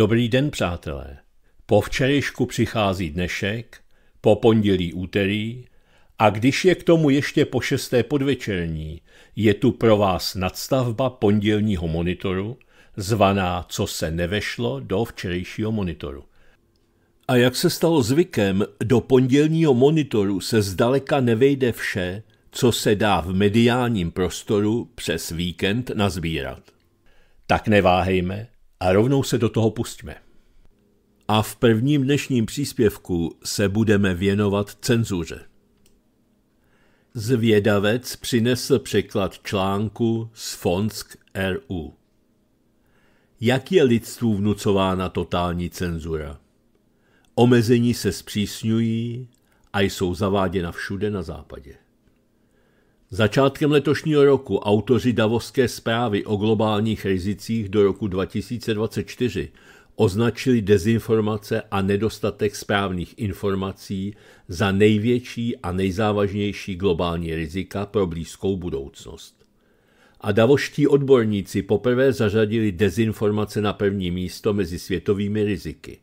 Dobrý den, přátelé. Po včerejšku přichází dnešek, po pondělí úterý a když je k tomu ještě po šesté podvečerní, je tu pro vás nadstavba pondělního monitoru, zvaná Co se nevešlo do včerejšího monitoru. A jak se stalo zvykem, do pondělního monitoru se zdaleka nevejde vše, co se dá v mediálním prostoru přes víkend nazbírat. Tak neváhejme, a rovnou se do toho pustíme. A v prvním dnešním příspěvku se budeme věnovat cenzuře. Zvědavec přinesl překlad článku z Fonsk RU. Jak je lidstvu vnucována totální cenzura? Omezení se zpřísňují a jsou zaváděna všude na západě. Začátkem letošního roku autoři davoské zprávy o globálních rizicích do roku 2024 označili dezinformace a nedostatek správných informací za největší a nejzávažnější globální rizika pro blízkou budoucnost. A davoští odborníci poprvé zařadili dezinformace na první místo mezi světovými riziky.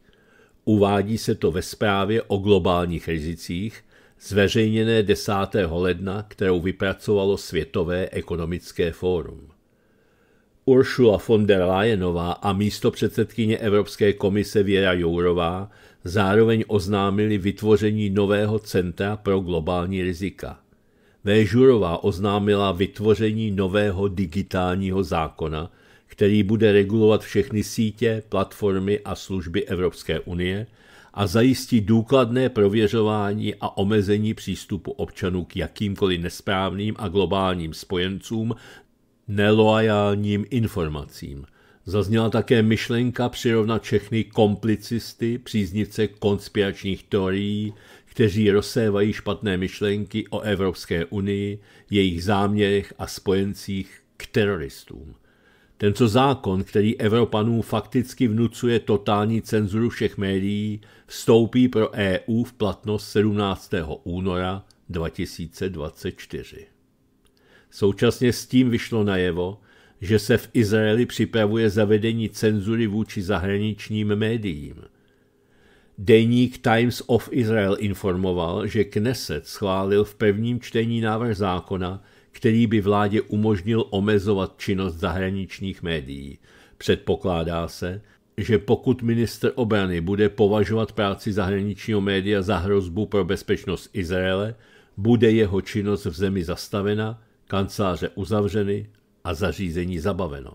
Uvádí se to ve zprávě o globálních rizicích, zveřejněné 10. ledna, kterou vypracovalo Světové ekonomické fórum. Ursula von der Leyenová a místo předsedkyně Evropské komise Věra Jourová zároveň oznámili vytvoření nového centra pro globální rizika. V. Jourová oznámila vytvoření nového digitálního zákona, který bude regulovat všechny sítě, platformy a služby Evropské unie – a zajistí důkladné prověřování a omezení přístupu občanů k jakýmkoliv nesprávným a globálním spojencům neloajálním informacím. Zazněla také myšlenka přirovnat všechny komplicisty, příznivce konspiračních teorií, kteří rozsévají špatné myšlenky o Evropské unii, jejich záměrech a spojencích k teroristům. Tento zákon, který Evropanům fakticky vnucuje totální cenzuru všech médií, vstoupí pro EU v platnost 17. února 2024. Současně s tím vyšlo najevo, že se v Izraeli připravuje zavedení cenzury vůči zahraničním médiím. Deník Times of Israel informoval, že Kneset schválil v prvním čtení návrh zákona, který by vládě umožnil omezovat činnost zahraničních médií. Předpokládá se, že pokud minister obrany bude považovat práci zahraničního média za hrozbu pro bezpečnost Izraele, bude jeho činnost v zemi zastavena, kanceláře uzavřeny a zařízení zabaveno.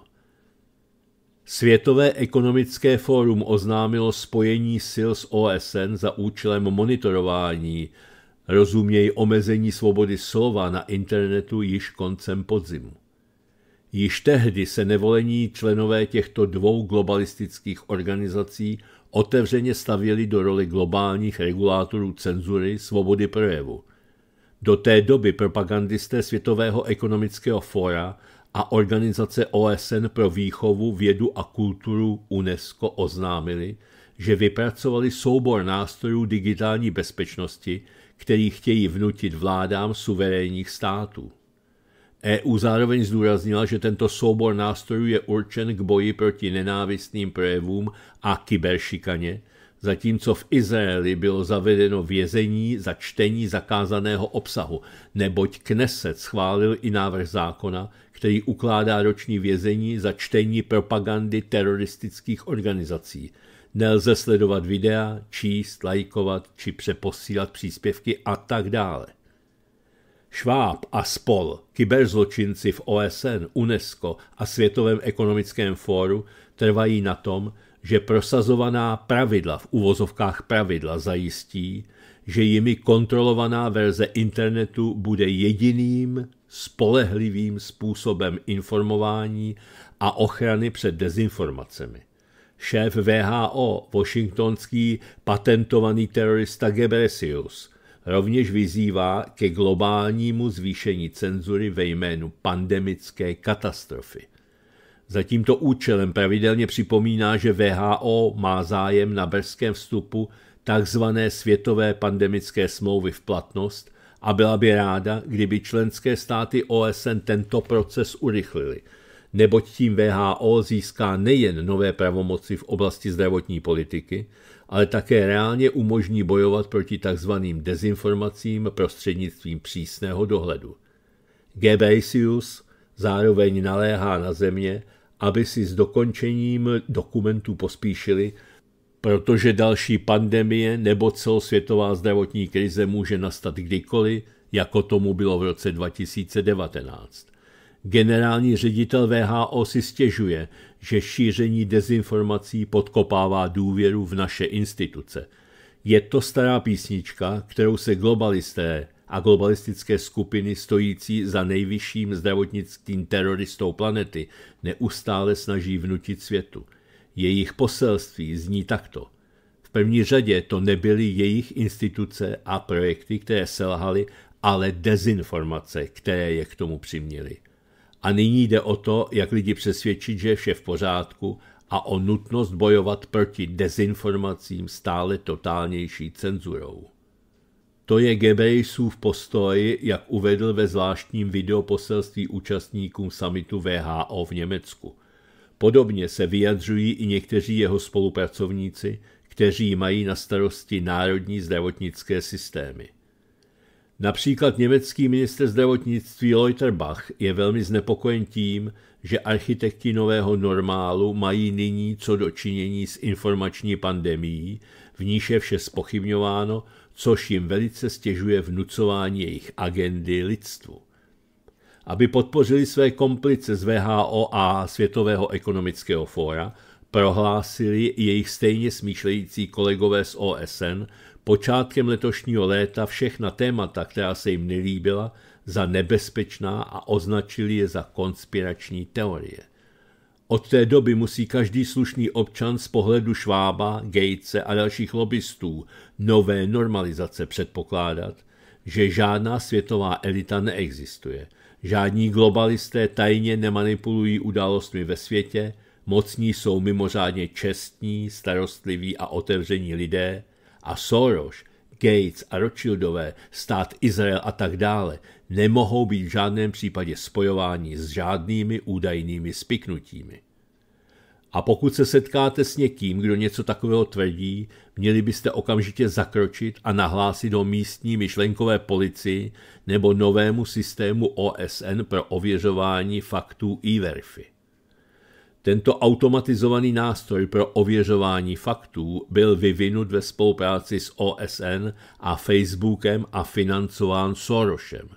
Světové ekonomické fórum oznámilo spojení sil s OSN za účelem monitorování rozumějí omezení svobody slova na internetu již koncem podzimu. Již tehdy se nevolení členové těchto dvou globalistických organizací otevřeně stavěli do roli globálních regulátorů cenzury svobody projevu. Do té doby propagandisté Světového ekonomického fóra a organizace OSN pro výchovu, vědu a kulturu UNESCO oznámili, že vypracovali soubor nástrojů digitální bezpečnosti, který chtějí vnutit vládám suverénních států. EU zároveň zdůraznila, že tento soubor nástrojů je určen k boji proti nenávistným projevům a kyberšikaně, zatímco v Izraeli bylo zavedeno vězení za čtení zakázaného obsahu, neboť Kneset schválil i návrh zákona, který ukládá roční vězení za čtení propagandy teroristických organizací, Nelze sledovat videa, číst, lajkovat či přeposílat příspěvky a tak dále. Šváb a spol, kyberzločinci v OSN, UNESCO a Světovém ekonomickém fóru trvají na tom, že prosazovaná pravidla v uvozovkách pravidla zajistí, že jimi kontrolovaná verze internetu bude jediným spolehlivým způsobem informování a ochrany před dezinformacemi šéf VHO, washingtonský patentovaný terorista Gebresius, rovněž vyzývá ke globálnímu zvýšení cenzury ve jménu pandemické katastrofy. Za tímto účelem pravidelně připomíná, že VHO má zájem na brzkém vstupu tzv. světové pandemické smlouvy v platnost a byla by ráda, kdyby členské státy OSN tento proces urychlili – neboť tím VHO získá nejen nové pravomoci v oblasti zdravotní politiky, ale také reálně umožní bojovat proti tzv. dezinformacím prostřednictvím přísného dohledu. Gebreisius zároveň naléhá na země, aby si s dokončením dokumentů pospíšili, protože další pandemie nebo celosvětová zdravotní krize může nastat kdykoliv, jako tomu bylo v roce 2019. Generální ředitel VHO si stěžuje, že šíření dezinformací podkopává důvěru v naše instituce. Je to stará písnička, kterou se globalisté a globalistické skupiny stojící za nejvyšším zdravotnickým teroristou planety neustále snaží vnutit světu. Jejich poselství zní takto. V první řadě to nebyly jejich instituce a projekty, které selhaly, ale dezinformace, které je k tomu přiměly. A nyní jde o to, jak lidi přesvědčit, že je vše v pořádku a o nutnost bojovat proti dezinformacím stále totálnější cenzurou. To je Gebrejsův postoj, jak uvedl ve zvláštním videoposelství účastníkům samitu VHO v Německu. Podobně se vyjadřují i někteří jeho spolupracovníci, kteří mají na starosti národní zdravotnické systémy. Například německý minister zdravotnictví Leuterbach je velmi znepokojen tím, že architekti nového normálu mají nyní co dočinění s informační pandemií, v níž je vše spochybňováno, což jim velice stěžuje vnucování jejich agendy lidstvu. Aby podpořili své komplice z VHO a Světového ekonomického fóra, prohlásili jejich stejně smýšlející kolegové z OSN, počátkem letošního léta všechna témata, která se jim nelíbila, za nebezpečná a označili je za konspirační teorie. Od té doby musí každý slušný občan z pohledu Švába, Gejce a dalších lobbystů nové normalizace předpokládat, že žádná světová elita neexistuje, žádní globalisté tajně nemanipulují událostmi ve světě, mocní jsou mimořádně čestní, starostliví a otevření lidé, a Soros, Gates a Rothschildové, stát Izrael a tak dále, nemohou být v žádném případě spojováni s žádnými údajnými spiknutími. A pokud se setkáte s někým, kdo něco takového tvrdí, měli byste okamžitě zakročit a nahlásit do místní myšlenkové policii nebo novému systému OSN pro ověřování faktů e-verify. Tento automatizovaný nástroj pro ověřování faktů byl vyvinut ve spolupráci s OSN a Facebookem a financován Sorosem.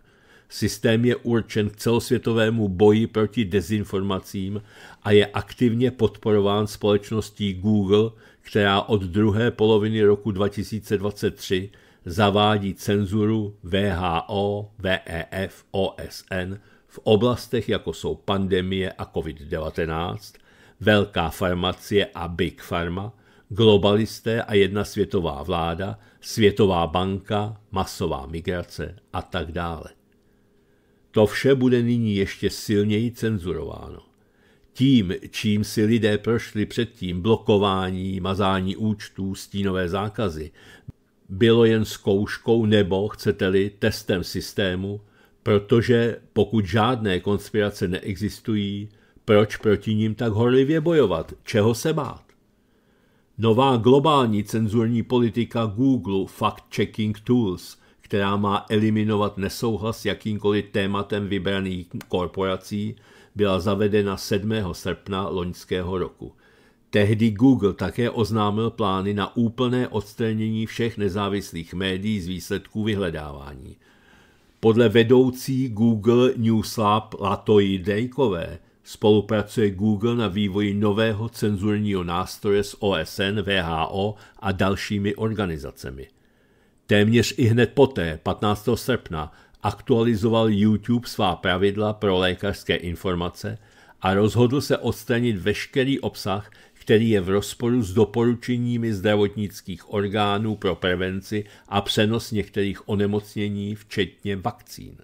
Systém je určen k celosvětovému boji proti dezinformacím a je aktivně podporován společností Google, která od druhé poloviny roku 2023 zavádí cenzuru VHO, VEF, OSN v oblastech jako jsou pandemie a COVID-19, velká farmacie a Big Pharma, globalisté a jedna světová vláda, světová banka, masová migrace a tak dále. To vše bude nyní ještě silněji cenzurováno. Tím, čím si lidé prošli předtím blokování, mazání účtů, stínové zákazy, bylo jen zkouškou nebo, chcete-li, testem systému, Protože pokud žádné konspirace neexistují, proč proti ním tak horlivě bojovat? Čeho se bát? Nová globální cenzurní politika Google Fact-Checking Tools, která má eliminovat nesouhlas jakýmkoliv tématem vybraných korporací, byla zavedena 7. srpna loňského roku. Tehdy Google také oznámil plány na úplné odstranění všech nezávislých médií z výsledků vyhledávání – podle vedoucí Google Lab Latoji Dejkové spolupracuje Google na vývoji nového cenzurního nástroje s OSN, VHO a dalšími organizacemi. Téměř i hned poté, 15. srpna, aktualizoval YouTube svá pravidla pro lékařské informace a rozhodl se odstranit veškerý obsah, který je v rozporu s doporučeními zdravotnických orgánů pro prevenci a přenos některých onemocnění, včetně vakcín.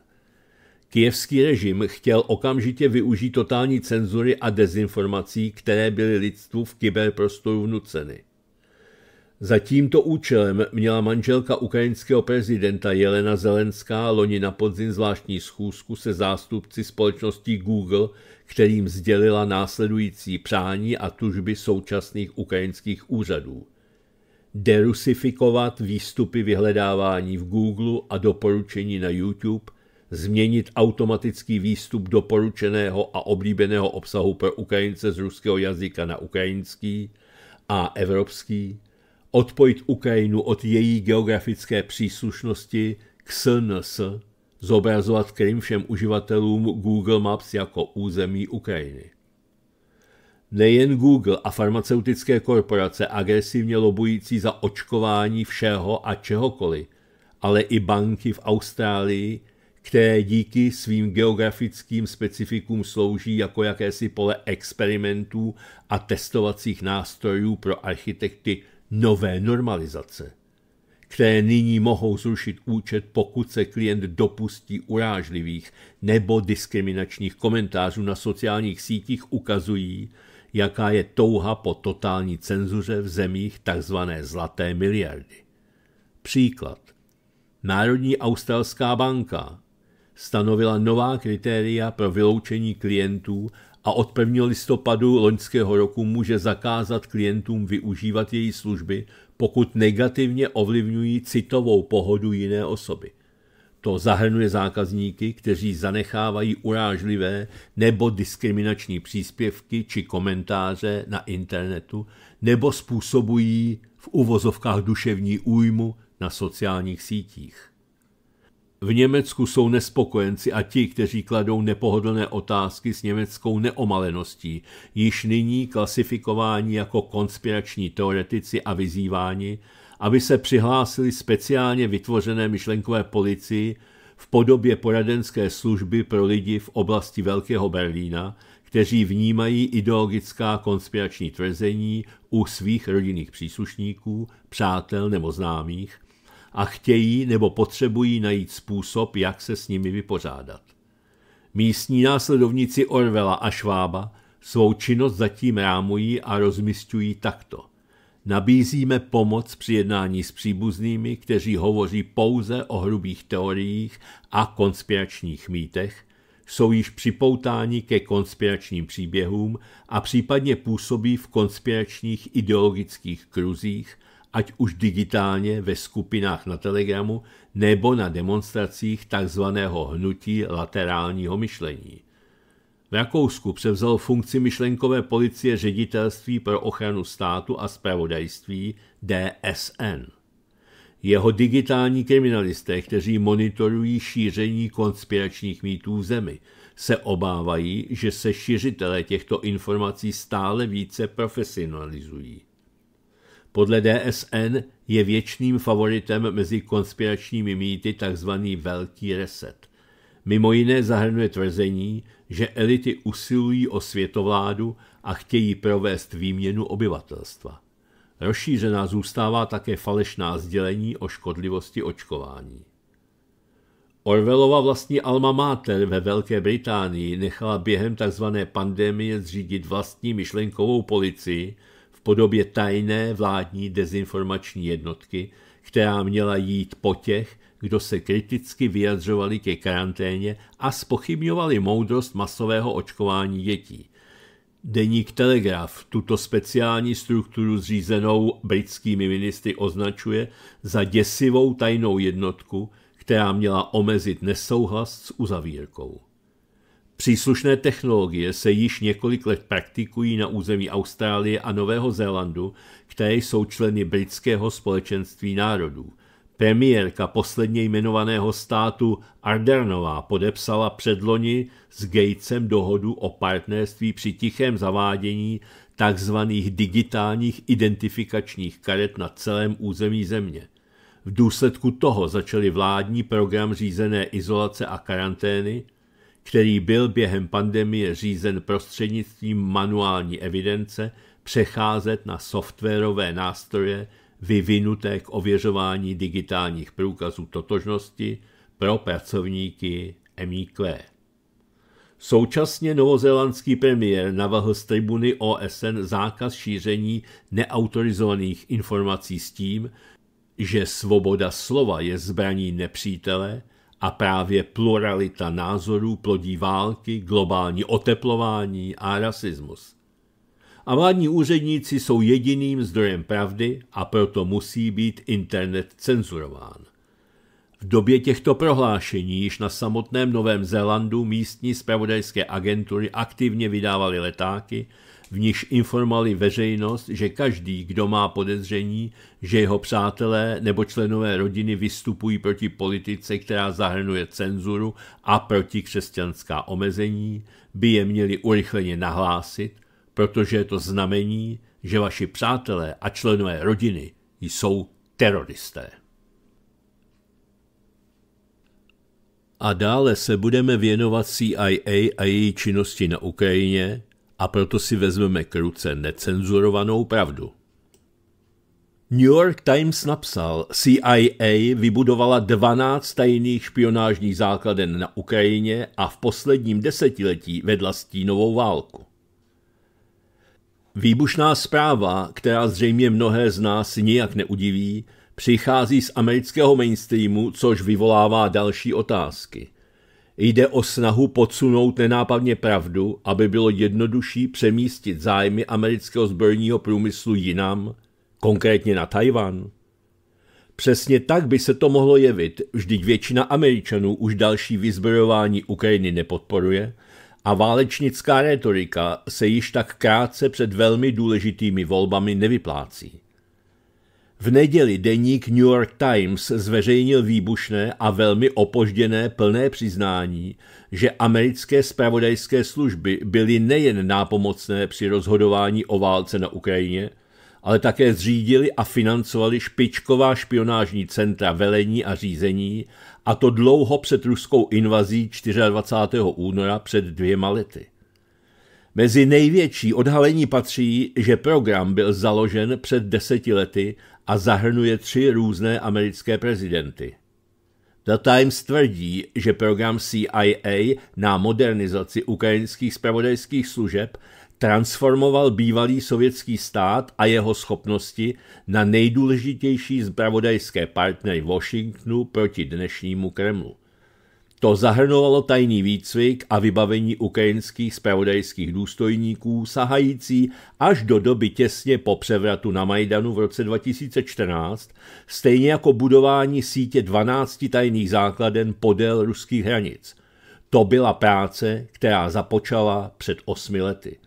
Kijevský režim chtěl okamžitě využít totální cenzury a dezinformací, které byly lidstvu v kyberprostoru vnuceny. Za tímto účelem měla manželka ukrajinského prezidenta Jelena Zelenská loni na podzim zvláštní schůzku se zástupci společnosti Google, kterým sdělila následující přání a tužby současných ukrajinských úřadů. Derusifikovat výstupy vyhledávání v Google a doporučení na YouTube, změnit automatický výstup doporučeného a oblíbeného obsahu pro Ukrajince z ruského jazyka na ukrajinský a evropský, odpojit Ukrajinu od její geografické příslušnosti k SNS, zobrazovat Krym všem uživatelům Google Maps jako území Ukrajiny. Nejen Google a farmaceutické korporace agresivně lobující za očkování všeho a čehokoliv, ale i banky v Austrálii, které díky svým geografickým specifikům slouží jako jakési pole experimentů a testovacích nástrojů pro architekty nové normalizace, které nyní mohou zrušit účet, pokud se klient dopustí urážlivých nebo diskriminačních komentářů na sociálních sítích, ukazují, jaká je touha po totální cenzuře v zemích tzv. zlaté miliardy. Příklad. Národní australská banka stanovila nová kritéria pro vyloučení klientů a od 1. listopadu loňského roku může zakázat klientům využívat její služby, pokud negativně ovlivňují citovou pohodu jiné osoby. To zahrnuje zákazníky, kteří zanechávají urážlivé nebo diskriminační příspěvky či komentáře na internetu nebo způsobují v uvozovkách duševní újmu na sociálních sítích. V Německu jsou nespokojenci a ti, kteří kladou nepohodlné otázky s německou neomaleností, již nyní klasifikováni jako konspirační teoretici a vyzýváni, aby se přihlásili speciálně vytvořené myšlenkové policii v podobě poradenské služby pro lidi v oblasti Velkého Berlína, kteří vnímají ideologická konspirační tvrzení u svých rodinných příslušníků, přátel nebo známých – a chtějí nebo potřebují najít způsob, jak se s nimi vypořádat. Místní následovníci Orvela a Švába svou činnost zatím rámují a rozmistují takto. Nabízíme pomoc při jednání s příbuznými, kteří hovoří pouze o hrubých teoriích a konspiračních mýtech, jsou již připoutáni ke konspiračním příběhům a případně působí v konspiračních ideologických kruzích, ať už digitálně ve skupinách na Telegramu nebo na demonstracích tzv. hnutí laterálního myšlení. V Rakousku převzal funkci myšlenkové policie ředitelství pro ochranu státu a spravodajství DSN. Jeho digitální kriminalisté, kteří monitorují šíření konspiračních mýtů v zemi, se obávají, že se šiřitelé těchto informací stále více profesionalizují. Podle DSN je věčným favoritem mezi konspiračními mýty tzv. Velký reset. Mimo jiné zahrnuje tvrzení, že elity usilují o světovládu a chtějí provést výměnu obyvatelstva. Rozšířená zůstává také falešná sdělení o škodlivosti očkování. Orwellova vlastní alma mater ve Velké Británii nechala během tzv. pandemie zřídit vlastní myšlenkovou policii, v podobě tajné vládní dezinformační jednotky, která měla jít po těch, kdo se kriticky vyjadřovali ke karanténě a spochybňovali moudrost masového očkování dětí. Deník Telegraf tuto speciální strukturu zřízenou britskými ministry označuje za děsivou tajnou jednotku, která měla omezit nesouhlas s uzavírkou. Příslušné technologie se již několik let praktikují na území Austrálie a Nového Zélandu, které jsou členy britského společenství národů. Premiérka posledně jmenovaného státu Ardernová podepsala předloni s Gatesem dohodu o partnerství při tichém zavádění tzv. digitálních identifikačních karet na celém území země. V důsledku toho začaly vládní program řízené izolace a karantény – který byl během pandemie řízen prostřednictvím manuální evidence, přecházet na softwarové nástroje vyvinuté k ověřování digitálních průkazů totožnosti pro pracovníky MIQ. Současně novozélandský premiér navrhl z tribuny OSN zákaz šíření neautorizovaných informací s tím, že svoboda slova je zbraní nepřítele a právě pluralita názorů plodí války, globální oteplování a rasismus. A vládní úředníci jsou jediným zdrojem pravdy a proto musí být internet cenzurován. V době těchto prohlášení již na samotném Novém Zélandu místní zpravodajské agentury aktivně vydávaly letáky, v níž informovali veřejnost, že každý, kdo má podezření, že jeho přátelé nebo členové rodiny vystupují proti politice, která zahrnuje cenzuru a proti křesťanská omezení, by je měli urychleně nahlásit, protože je to znamení, že vaši přátelé a členové rodiny jsou teroristé. A dále se budeme věnovat CIA a její činnosti na Ukrajině, a proto si vezmeme k ruce necenzurovanou pravdu. New York Times napsal, CIA vybudovala 12 tajných špionážních základen na Ukrajině a v posledním desetiletí vedla stínovou válku. Výbušná zpráva, která zřejmě mnohé z nás nijak neudiví, přichází z amerického mainstreamu, což vyvolává další otázky – Jde o snahu podsunout nenápadně pravdu, aby bylo jednodušší přemístit zájmy amerického zbrojního průmyslu jinam, konkrétně na Tajvan. Přesně tak by se to mohlo jevit, vždyť většina Američanů už další vyzbrojování Ukrajiny nepodporuje a válečnická retorika se již tak krátce před velmi důležitými volbami nevyplácí. V neděli deník New York Times zveřejnil výbušné a velmi opožděné plné přiznání, že americké spravodajské služby byly nejen nápomocné při rozhodování o válce na Ukrajině, ale také zřídili a financovali špičková špionážní centra velení a řízení, a to dlouho před ruskou invazí 24. února před dvěma lety. Mezi největší odhalení patří, že program byl založen před deseti lety a zahrnuje tři různé americké prezidenty. The Times tvrdí, že program CIA na modernizaci ukrajinských spravodajských služeb transformoval bývalý sovětský stát a jeho schopnosti na nejdůležitější zpravodajské partnery Washingtonu proti dnešnímu Kremlu. To zahrnovalo tajný výcvik a vybavení ukrajinských spravodajských důstojníků sahající až do doby těsně po převratu na Majdanu v roce 2014, stejně jako budování sítě 12 tajných základen podél ruských hranic. To byla práce, která započala před osmi lety.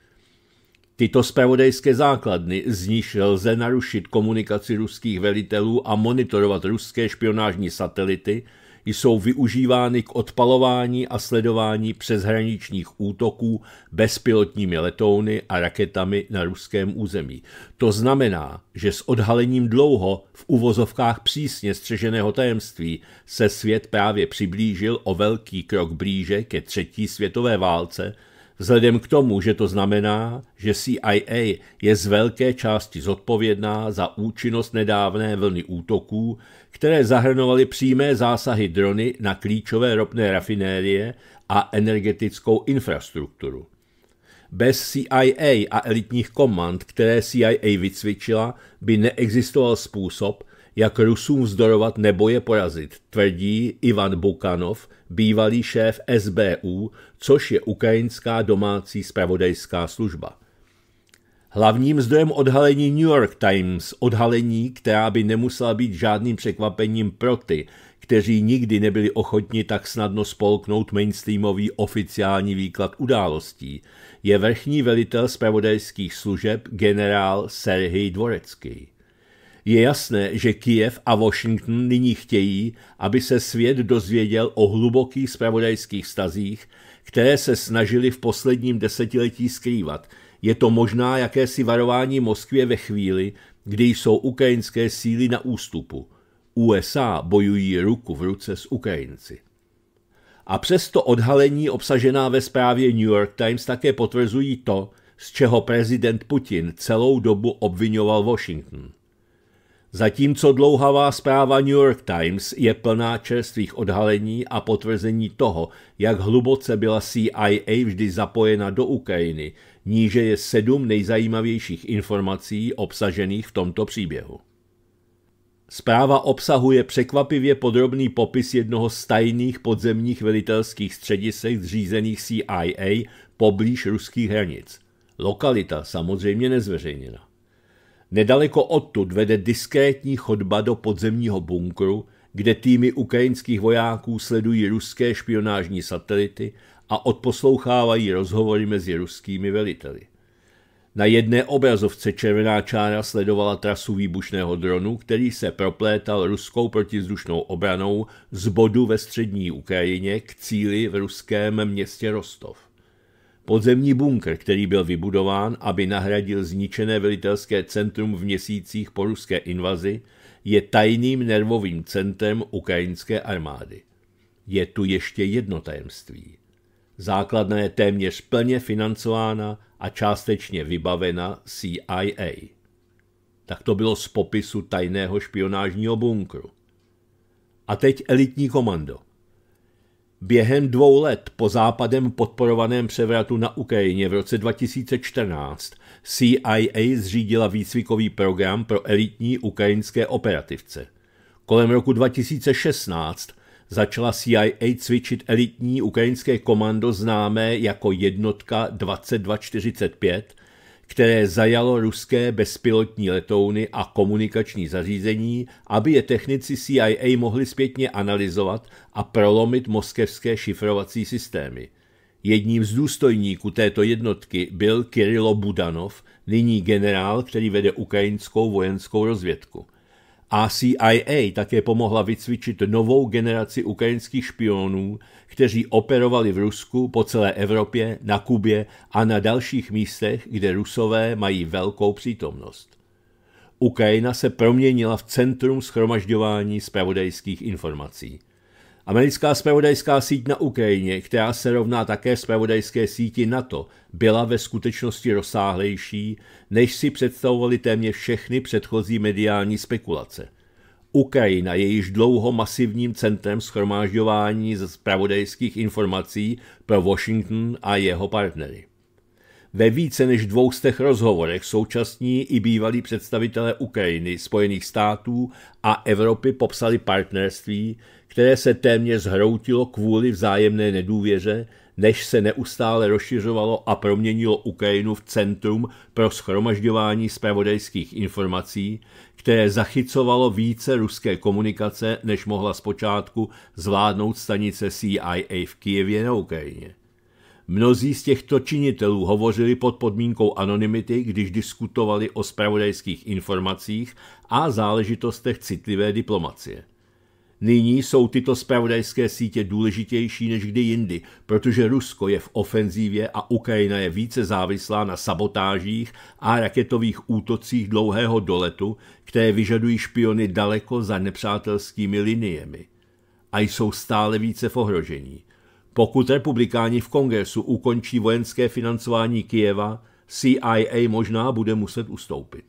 Tyto spravodajské základny, z níž lze narušit komunikaci ruských velitelů a monitorovat ruské špionážní satelity – jsou využívány k odpalování a sledování přeshraničních útoků bezpilotními letouny a raketami na ruském území. To znamená, že s odhalením dlouho v uvozovkách přísně střeženého tajemství se svět právě přiblížil o velký krok blíže ke třetí světové válce, Vzhledem k tomu, že to znamená, že CIA je z velké části zodpovědná za účinnost nedávné vlny útoků, které zahrnovaly přímé zásahy drony na klíčové ropné rafinérie a energetickou infrastrukturu. Bez CIA a elitních komand, které CIA vycvičila, by neexistoval způsob, jak Rusům vzdorovat nebo je porazit, tvrdí Ivan Bukanov, bývalý šéf SBU, což je ukrajinská domácí spravodajská služba. Hlavním zdrojem odhalení New York Times, odhalení, která by nemusela být žádným překvapením pro ty, kteří nikdy nebyli ochotni tak snadno spolknout mainstreamový oficiální výklad událostí, je vrchní velitel zpravodajských služeb generál Serhiy Dvorecký. Je jasné, že Kiev a Washington nyní chtějí, aby se svět dozvěděl o hlubokých spravodajských stazích, které se snažili v posledním desetiletí skrývat – je to možná jakési varování Moskvě ve chvíli, kdy jsou ukrajinské síly na ústupu. USA bojují ruku v ruce s Ukrajinci. A přesto odhalení obsažená ve zprávě New York Times také potvrzují to, z čeho prezident Putin celou dobu obvinoval Washington. Zatímco dlouhavá zpráva New York Times je plná čerstvých odhalení a potvrzení toho, jak hluboce byla CIA vždy zapojena do Ukrajiny, Níže je sedm nejzajímavějších informací obsažených v tomto příběhu. Zpráva obsahuje překvapivě podrobný popis jednoho z tajných podzemních velitelských středisek zřízených CIA poblíž ruských hranic. Lokalita samozřejmě nezveřejněna. Nedaleko odtud vede diskrétní chodba do podzemního bunkru, kde týmy ukrajinských vojáků sledují ruské špionážní satelity a odposlouchávají rozhovory mezi ruskými veliteli. Na jedné obrazovce červená čára sledovala trasu výbušného dronu, který se proplétal ruskou protizdušnou obranou z bodu ve střední Ukrajině k cíli v ruském městě Rostov. Podzemní bunkr, který byl vybudován, aby nahradil zničené velitelské centrum v měsících po ruské invazi, je tajným nervovým centrem ukrajinské armády. Je tu ještě jedno tajemství – Základna je téměř plně financována a částečně vybavena CIA. Tak to bylo z popisu tajného špionážního bunkru. A teď elitní komando. Během dvou let po západem podporovaném převratu na Ukrajině v roce 2014 CIA zřídila výcvikový program pro elitní ukrajinské operativce. Kolem roku 2016 začala CIA cvičit elitní ukrajinské komando známé jako jednotka 2245, které zajalo ruské bezpilotní letouny a komunikační zařízení, aby je technici CIA mohli zpětně analyzovat a prolomit moskevské šifrovací systémy. Jedním z důstojníků této jednotky byl Kirilo Budanov, nyní generál, který vede ukrajinskou vojenskou rozvědku a CIA také pomohla vycvičit novou generaci ukrajinských špionů, kteří operovali v Rusku, po celé Evropě, na Kubě a na dalších místech, kde Rusové mají velkou přítomnost. Ukrajina se proměnila v centrum schromažďování spravodajských informací. Americká spravodajská síť na Ukrajině, která se rovná také spravodajské síti NATO, byla ve skutečnosti rozsáhlejší, než si představovaly téměř všechny předchozí mediální spekulace. Ukrajina je již dlouho masivním centrem schromážďování ze spravodajských informací pro Washington a jeho partnery. Ve více než dvoustech rozhovorech současní i bývalí představitelé Ukrajiny, Spojených států a Evropy popsali partnerství, které se téměř zhroutilo kvůli vzájemné nedůvěře, než se neustále rozšiřovalo a proměnilo Ukrajinu v centrum pro schromažďování zpravodajských informací, které zachycovalo více ruské komunikace, než mohla zpočátku zvládnout stanice CIA v Kijevě na Ukrajině. Mnozí z těchto činitelů hovořili pod podmínkou anonymity, když diskutovali o spravodajských informacích a záležitostech citlivé diplomacie. Nyní jsou tyto spravodajské sítě důležitější než kdy jindy, protože Rusko je v ofenzívě a Ukrajina je více závislá na sabotážích a raketových útocích dlouhého doletu, které vyžadují špiony daleko za nepřátelskými liniemi. A jsou stále více v ohrožení. Pokud republikáni v kongresu ukončí vojenské financování Kijeva, CIA možná bude muset ustoupit.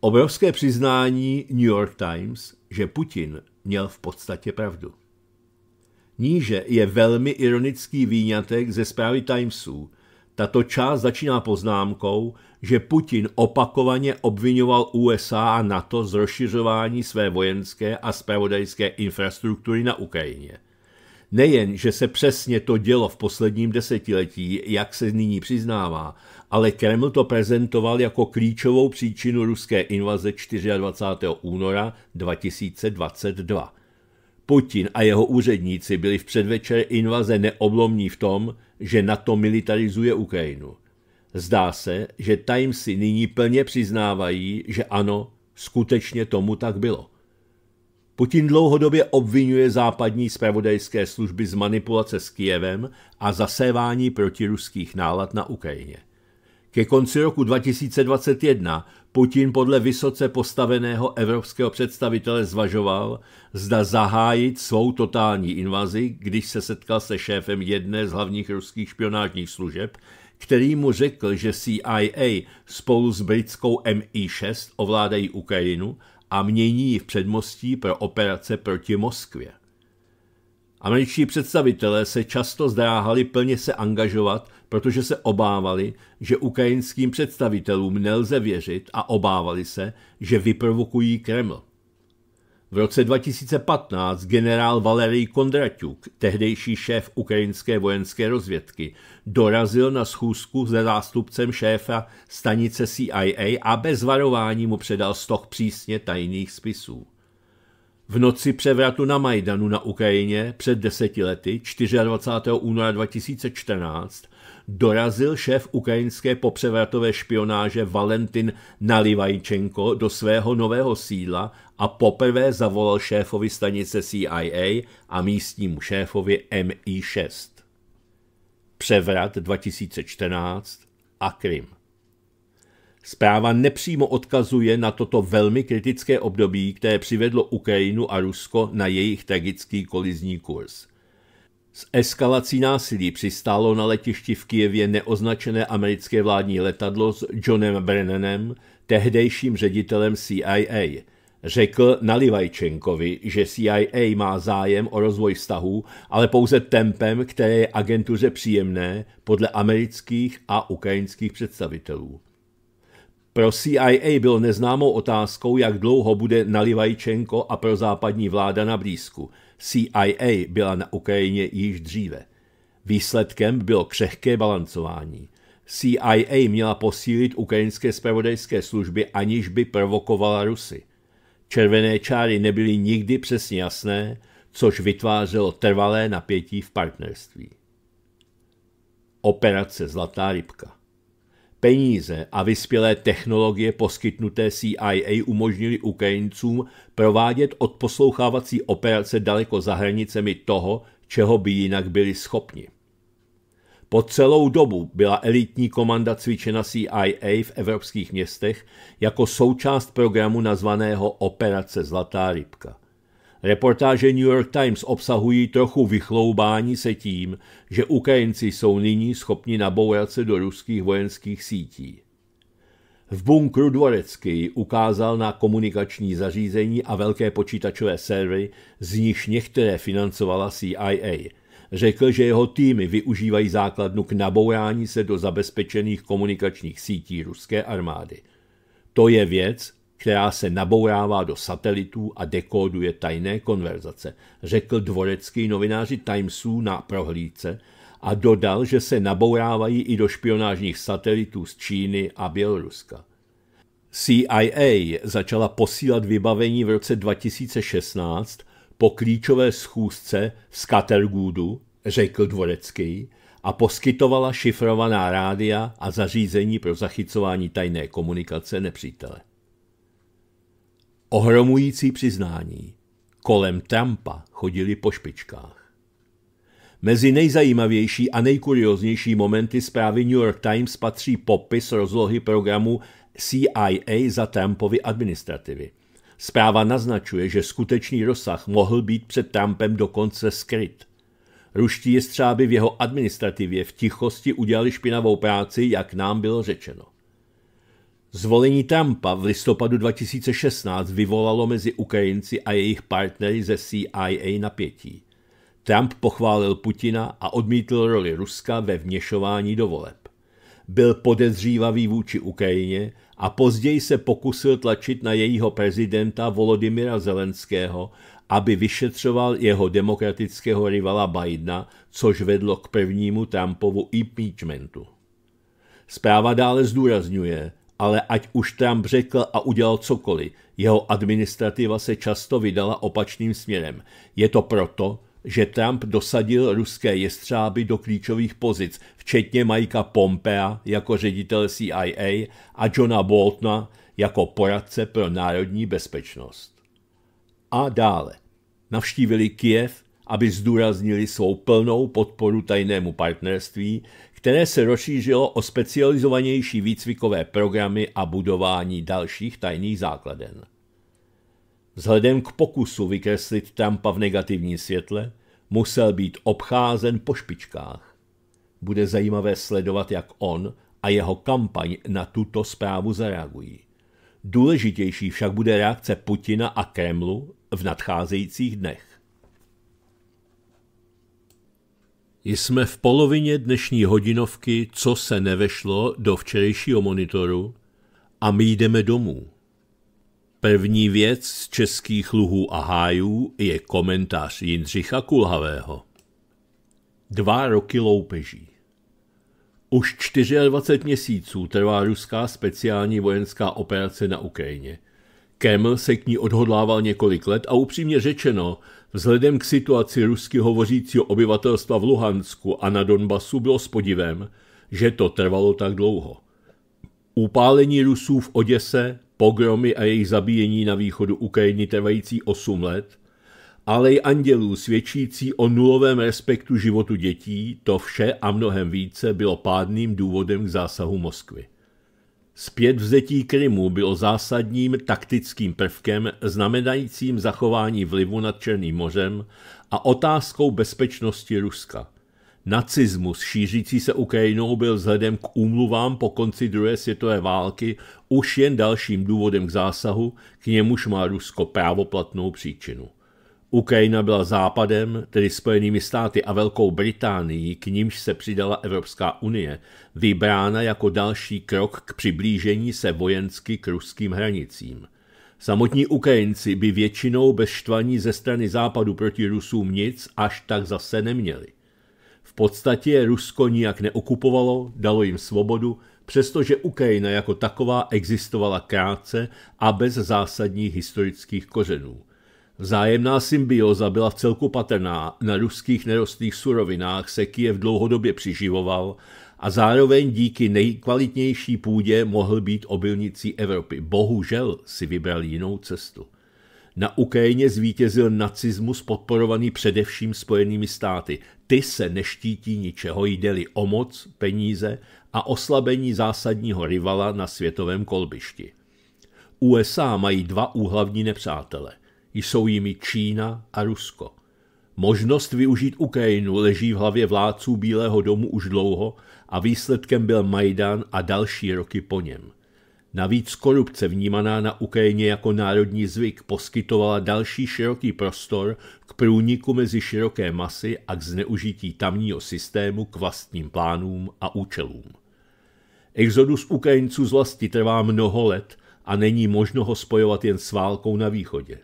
Obrovské přiznání New York Times že Putin měl v podstatě pravdu. Níže je velmi ironický výňatek ze zprávy Timesů. Tato část začíná poznámkou, že Putin opakovaně obvinoval USA a NATO z rozšiřování své vojenské a spravodajské infrastruktury na Ukrajině. Nejen, že se přesně to dělo v posledním desetiletí, jak se nyní přiznává, ale Kreml to prezentoval jako klíčovou příčinu ruské invaze 24. února 2022. Putin a jeho úředníci byli v předvečer invaze neoblomní v tom, že NATO militarizuje Ukrajinu. Zdá se, že Timesy nyní plně přiznávají, že ano, skutečně tomu tak bylo. Putin dlouhodobě obvinuje západní zpravodajské služby z manipulace s Kijevem a zasévání protiruských nálad na Ukrajině. Ke konci roku 2021 Putin podle vysoce postaveného evropského představitele zvažoval, zda zahájit svou totální invazi, když se setkal se šéfem jedné z hlavních ruských špionážních služeb, který mu řekl, že CIA spolu s britskou MI6 ovládají Ukrajinu a mění ji v předmostí pro operace proti Moskvě. Američtí představitelé se často zdráhali plně se angažovat protože se obávali, že ukrajinským představitelům nelze věřit a obávali se, že vyprovokují Kreml. V roce 2015 generál Valerij Kondraťuk, tehdejší šéf ukrajinské vojenské rozvědky, dorazil na schůzku se zástupcem šéfa stanice CIA a bez varování mu předal stoch přísně tajných spisů. V noci převratu na Majdanu na Ukrajině před deseti lety, 24. února 2014, dorazil šéf ukrajinské popřevratové špionáže Valentin Nalivajčenko do svého nového sídla a poprvé zavolal šéfovi stanice CIA a místnímu šéfovi MI6. Převrat 2014 a Krym. Zpráva nepřímo odkazuje na toto velmi kritické období, které přivedlo Ukrajinu a Rusko na jejich tragický kolizní kurz – s eskalací násilí přistálo na letišti v Kijevě neoznačené americké vládní letadlo s Johnem Brennanem, tehdejším ředitelem CIA. Řekl Nalivajčenkovi, že CIA má zájem o rozvoj vztahů, ale pouze tempem, které je agentuře příjemné podle amerických a ukrajinských představitelů. Pro CIA bylo neznámou otázkou, jak dlouho bude Nalivajčenko a pro západní vláda na blízku – CIA byla na Ukrajině již dříve. Výsledkem bylo křehké balancování. CIA měla posílit ukrajinské spravodajské služby, aniž by provokovala Rusy. Červené čáry nebyly nikdy přesně jasné, což vytvářelo trvalé napětí v partnerství. Operace Zlatá rybka Peníze a vyspělé technologie poskytnuté CIA umožnili Ukrajincům provádět odposlouchávací operace daleko za hranicemi toho, čeho by jinak byli schopni. Po celou dobu byla elitní komanda cvičena CIA v evropských městech jako součást programu nazvaného Operace Zlatá rybka – Reportáže New York Times obsahují trochu vychloubání se tím, že Ukrajinci jsou nyní schopni nabourat se do ruských vojenských sítí. V bunkru Dvorecký ukázal na komunikační zařízení a velké počítačové servery, z nichž některé financovala CIA. Řekl, že jeho týmy využívají základnu k nabourání se do zabezpečených komunikačních sítí ruské armády. To je věc, která se nabourává do satelitů a dekóduje tajné konverzace, řekl dvorecký novináři Timesů na prohlídce a dodal, že se nabourávají i do špionážních satelitů z Číny a Běloruska. CIA začala posílat vybavení v roce 2016 po klíčové schůzce z Katergúdu, řekl Dvorecký, a poskytovala šifrovaná rádia a zařízení pro zachycování tajné komunikace nepřítele ohromující přiznání. Kolem Trumpa chodili po špičkách. Mezi nejzajímavější a nejkurioznější momenty zprávy New York Times patří popis rozlohy programu CIA za Trumpovy administrativy. Zpráva naznačuje, že skutečný rozsah mohl být před Trumpem dokonce skryt. Ruští jestřáby v jeho administrativě v tichosti udělali špinavou práci, jak nám bylo řečeno. Zvolení Trumpa v listopadu 2016 vyvolalo mezi Ukrajinci a jejich partnery ze CIA napětí. Trump pochválil Putina a odmítl roli Ruska ve vněšování do voleb. Byl podezřívavý vůči Ukrajině a později se pokusil tlačit na jejího prezidenta Volodymyra Zelenského, aby vyšetřoval jeho demokratického rivala Bidena, což vedlo k prvnímu Trumpovu impeachmentu. Zpráva dále zdůrazňuje, ale ať už Trump řekl a udělal cokoliv, jeho administrativa se často vydala opačným směrem. Je to proto, že Trump dosadil ruské jestřáby do klíčových pozic, včetně Majka Pompea jako ředitel CIA a Johna Boltona jako poradce pro národní bezpečnost. A dále. Navštívili Kiev, aby zdůraznili svou plnou podporu tajnému partnerství, které se rozšířilo o specializovanější výcvikové programy a budování dalších tajných základen. Vzhledem k pokusu vykreslit Trumpa v negativní světle, musel být obcházen po špičkách. Bude zajímavé sledovat, jak on a jeho kampaň na tuto zprávu zareagují. Důležitější však bude reakce Putina a Kremlu v nadcházejících dnech. Jsme v polovině dnešní hodinovky, co se nevešlo do včerejšího monitoru a my jdeme domů. První věc z českých luhů a hájů je komentář Jindřicha Kulhavého. Dva roky loupeží. Už 24 měsíců trvá ruská speciální vojenská operace na Ukrajině. Kreml se k ní odhodlával několik let a upřímně řečeno – Vzhledem k situaci rusky hovořícího obyvatelstva v Luhansku a na Donbasu bylo s podivem, že to trvalo tak dlouho. Upálení Rusů v Oděse, pogromy a jejich zabíjení na východu Ukrajiny trvající 8 let, ale i andělů svědčící o nulovém respektu životu dětí, to vše a mnohem více bylo pádným důvodem k zásahu Moskvy. Zpět vzetí Krymu bylo zásadním taktickým prvkem znamenajícím zachování vlivu nad Černým mořem a otázkou bezpečnosti Ruska. Nacismus šířící se Ukrajinou byl vzhledem k úmluvám po konci druhé světové války už jen dalším důvodem k zásahu, k němuž má Rusko právoplatnou příčinu. Ukrajina byla západem, tedy Spojenými státy a Velkou Británií, k nímž se přidala Evropská unie, vybrána jako další krok k přiblížení se vojensky k ruským hranicím. Samotní Ukrajinci by většinou bez štvaní ze strany západu proti Rusům nic až tak zase neměli. V podstatě Rusko nijak neokupovalo, dalo jim svobodu, přestože Ukrajina jako taková existovala krátce a bez zásadních historických kořenů. Vzájemná symbioza byla v celku patrná, na ruských nerostných surovinách se Kiev dlouhodobě přiživoval a zároveň díky nejkvalitnější půdě mohl být obilnicí Evropy. Bohužel si vybral jinou cestu. Na Ukrajině zvítězil nacismus podporovaný především spojenými státy. Ty se neštítí ničeho, jde-li o moc, peníze a oslabení zásadního rivala na světovém kolbišti. USA mají dva úhlavní nepřátele jsou jimi Čína a Rusko. Možnost využít Ukrajinu leží v hlavě vládců Bílého domu už dlouho a výsledkem byl Majdan a další roky po něm. Navíc korupce vnímaná na Ukrajině jako národní zvyk poskytovala další široký prostor k průniku mezi široké masy a k zneužití tamního systému k vlastním plánům a účelům. Exodus Ukrajinců z vlasti trvá mnoho let a není možno ho spojovat jen s válkou na východě.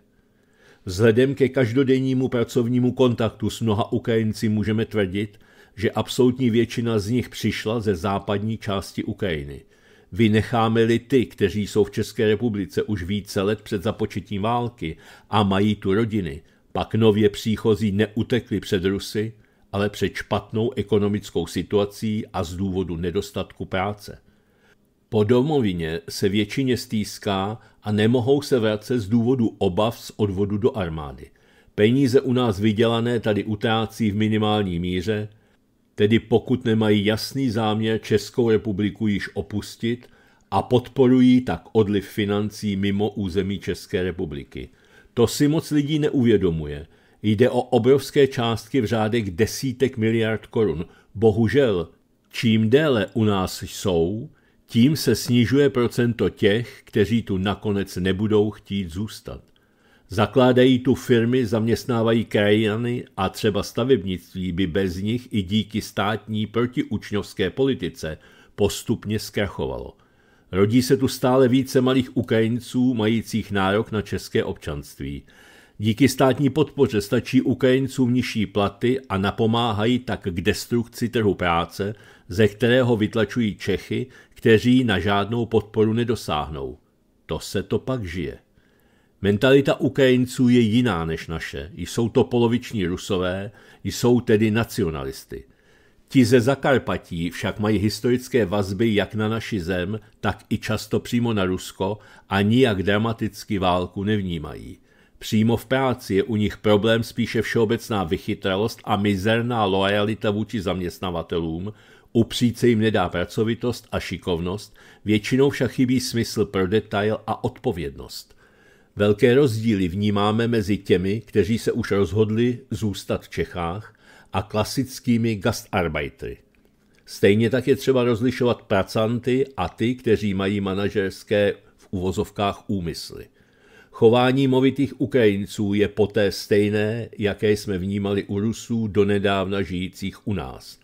Vzhledem ke každodennímu pracovnímu kontaktu s mnoha Ukrajinci můžeme tvrdit, že absolutní většina z nich přišla ze západní části Ukrajiny. Vynecháme-li ty, kteří jsou v České republice už více let před započetím války a mají tu rodiny, pak nově příchozí neutekli před Rusy, ale před špatnou ekonomickou situací a z důvodu nedostatku práce. Po domovině se většině stýská a nemohou se vrátit z důvodu obav z odvodu do armády. Peníze u nás vydělané tady utrácí v minimální míře, tedy pokud nemají jasný záměr Českou republiku již opustit a podporují tak odliv financí mimo území České republiky. To si moc lidí neuvědomuje. Jde o obrovské částky v řádek desítek miliard korun. Bohužel, čím déle u nás jsou, tím se snižuje procento těch, kteří tu nakonec nebudou chtít zůstat. Zakládají tu firmy, zaměstnávají krajiny a třeba stavebnictví by bez nich i díky státní protiučňovské politice postupně zkrachovalo. Rodí se tu stále více malých Ukrajinců majících nárok na české občanství. Díky státní podpoře stačí Ukrajincům nižší platy a napomáhají tak k destrukci trhu práce, ze kterého vytlačují Čechy, kteří na žádnou podporu nedosáhnou. To se to pak žije. Mentalita Ukrajinců je jiná než naše. Jsou to poloviční rusové, jsou tedy nacionalisty. Ti ze Zakarpatí však mají historické vazby jak na naši zem, tak i často přímo na Rusko a nijak dramaticky válku nevnímají. Přímo v práci je u nich problém spíše všeobecná vychytralost a mizerná loajalita vůči zaměstnavatelům, Upřít se jim nedá pracovitost a šikovnost, většinou však chybí smysl pro detail a odpovědnost. Velké rozdíly vnímáme mezi těmi, kteří se už rozhodli zůstat v Čechách a klasickými gastarbeitery. Stejně tak je třeba rozlišovat pracanty a ty, kteří mají manažerské v uvozovkách úmysly. Chování movitých Ukrajinců je poté stejné, jaké jsme vnímali u Rusů donedávna žijících u nás –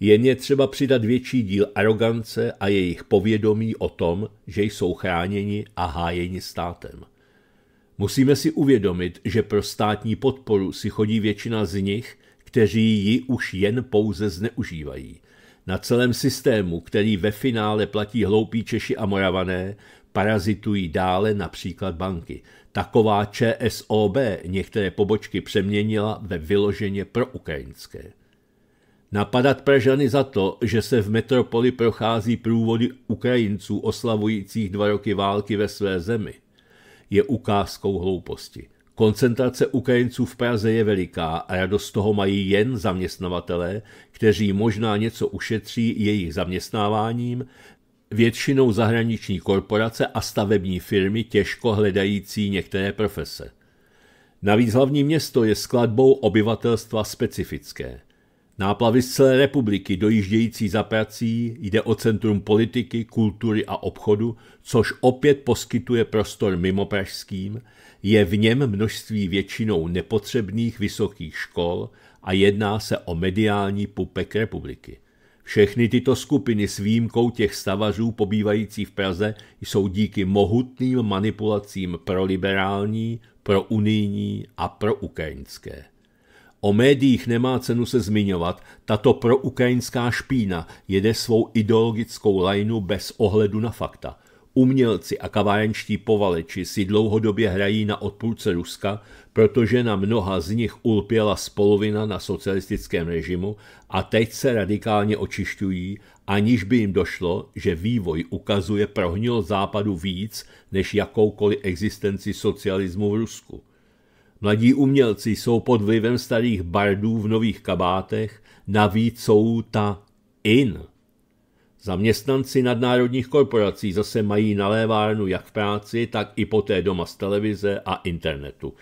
jen je třeba přidat větší díl arogance a jejich povědomí o tom, že jsou chráněni a hájeni státem. Musíme si uvědomit, že pro státní podporu si chodí většina z nich, kteří ji už jen pouze zneužívají. Na celém systému, který ve finále platí hloupí Češi a Moravané, parazitují dále například banky. Taková ČSOB některé pobočky přeměnila ve vyloženě pro ukrajinské. Napadat Pražany za to, že se v metropoli prochází průvody Ukrajinců oslavujících dva roky války ve své zemi, je ukázkou hlouposti. Koncentrace Ukrajinců v Praze je veliká a radost toho mají jen zaměstnavatelé, kteří možná něco ušetří jejich zaměstnáváním, většinou zahraniční korporace a stavební firmy těžko hledající některé profese. Navíc hlavní město je skladbou obyvatelstva specifické – Náplavy z celé republiky dojíždějící za prací jde o centrum politiky, kultury a obchodu, což opět poskytuje prostor mimo pražským, je v něm množství většinou nepotřebných vysokých škol a jedná se o mediální pupek republiky. Všechny tyto skupiny s výjimkou těch stavařů pobývající v Praze jsou díky mohutným manipulacím proliberální, unijní a pro ukrajinské. O médiích nemá cenu se zmiňovat, tato proukrajinská špína jede svou ideologickou lajnu bez ohledu na fakta. Umělci a kavárenští povaleči si dlouhodobě hrají na odpůrce Ruska, protože na mnoha z nich ulpěla spolovina na socialistickém režimu a teď se radikálně očišťují, aniž by jim došlo, že vývoj ukazuje prohnil západu víc než jakoukoliv existenci socialismu v Rusku. Mladí umělci jsou pod vlivem starých bardů v nových kabátech, navíc jsou ta in. Zaměstnanci nadnárodních korporací zase mají nalévárnu jak v práci, tak i poté doma z televize a internetu.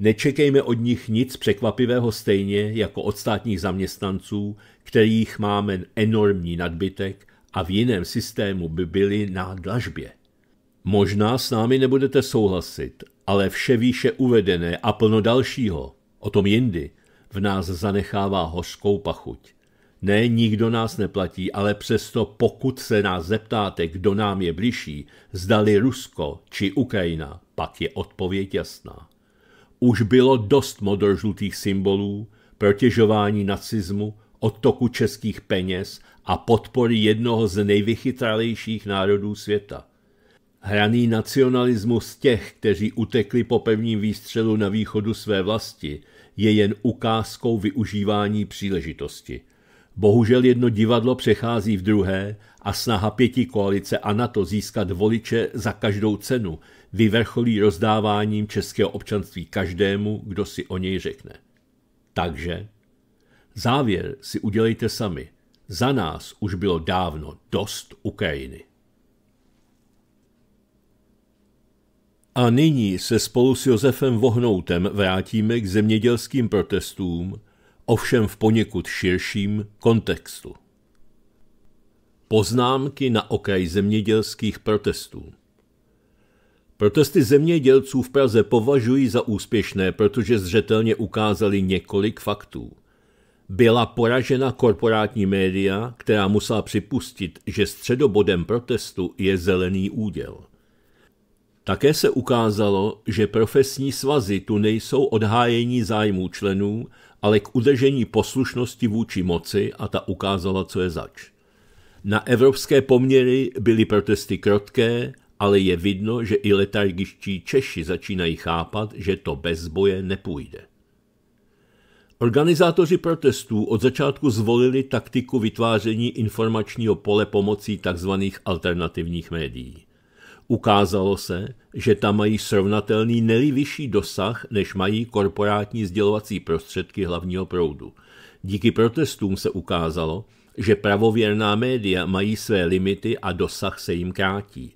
Nečekejme od nich nic překvapivého stejně jako od státních zaměstnanců, kterých máme enormní nadbytek a v jiném systému by byli na dlažbě. Možná s námi nebudete souhlasit, ale vše výše uvedené a plno dalšího, o tom jindy, v nás zanechává hořkou pachuť. Ne, nikdo nás neplatí, ale přesto pokud se nás zeptáte, kdo nám je bližší, zdali Rusko či Ukrajina, pak je odpověď jasná. Už bylo dost modrožlutých symbolů, protěžování nacismu, odtoku českých peněz a podpory jednoho z nejvychytralejších národů světa – Hraný nacionalismus těch, kteří utekli po pevním výstřelu na východu své vlasti, je jen ukázkou využívání příležitosti. Bohužel jedno divadlo přechází v druhé a snaha pěti koalice a NATO získat voliče za každou cenu vyvrcholí rozdáváním českého občanství každému, kdo si o něj řekne. Takže závěr si udělejte sami. Za nás už bylo dávno dost Ukrajiny. A nyní se spolu s Josefem Vohnoutem vrátíme k zemědělským protestům, ovšem v poněkud širším kontextu. Poznámky na okraj zemědělských protestů Protesty zemědělců v Praze považují za úspěšné, protože zřetelně ukázali několik faktů. Byla poražena korporátní média, která musela připustit, že středobodem protestu je zelený úděl – také se ukázalo, že profesní svazy tu nejsou odhájení zájmů členů, ale k udržení poslušnosti vůči moci a ta ukázala, co je zač. Na evropské poměry byly protesty krotké, ale je vidno, že i letargiští Češi začínají chápat, že to bez boje nepůjde. Organizátoři protestů od začátku zvolili taktiku vytváření informačního pole pomocí tzv. alternativních médií. Ukázalo se, že tam mají srovnatelný nejvyšší vyšší dosah, než mají korporátní sdělovací prostředky hlavního proudu. Díky protestům se ukázalo, že pravověrná média mají své limity a dosah se jim krátí.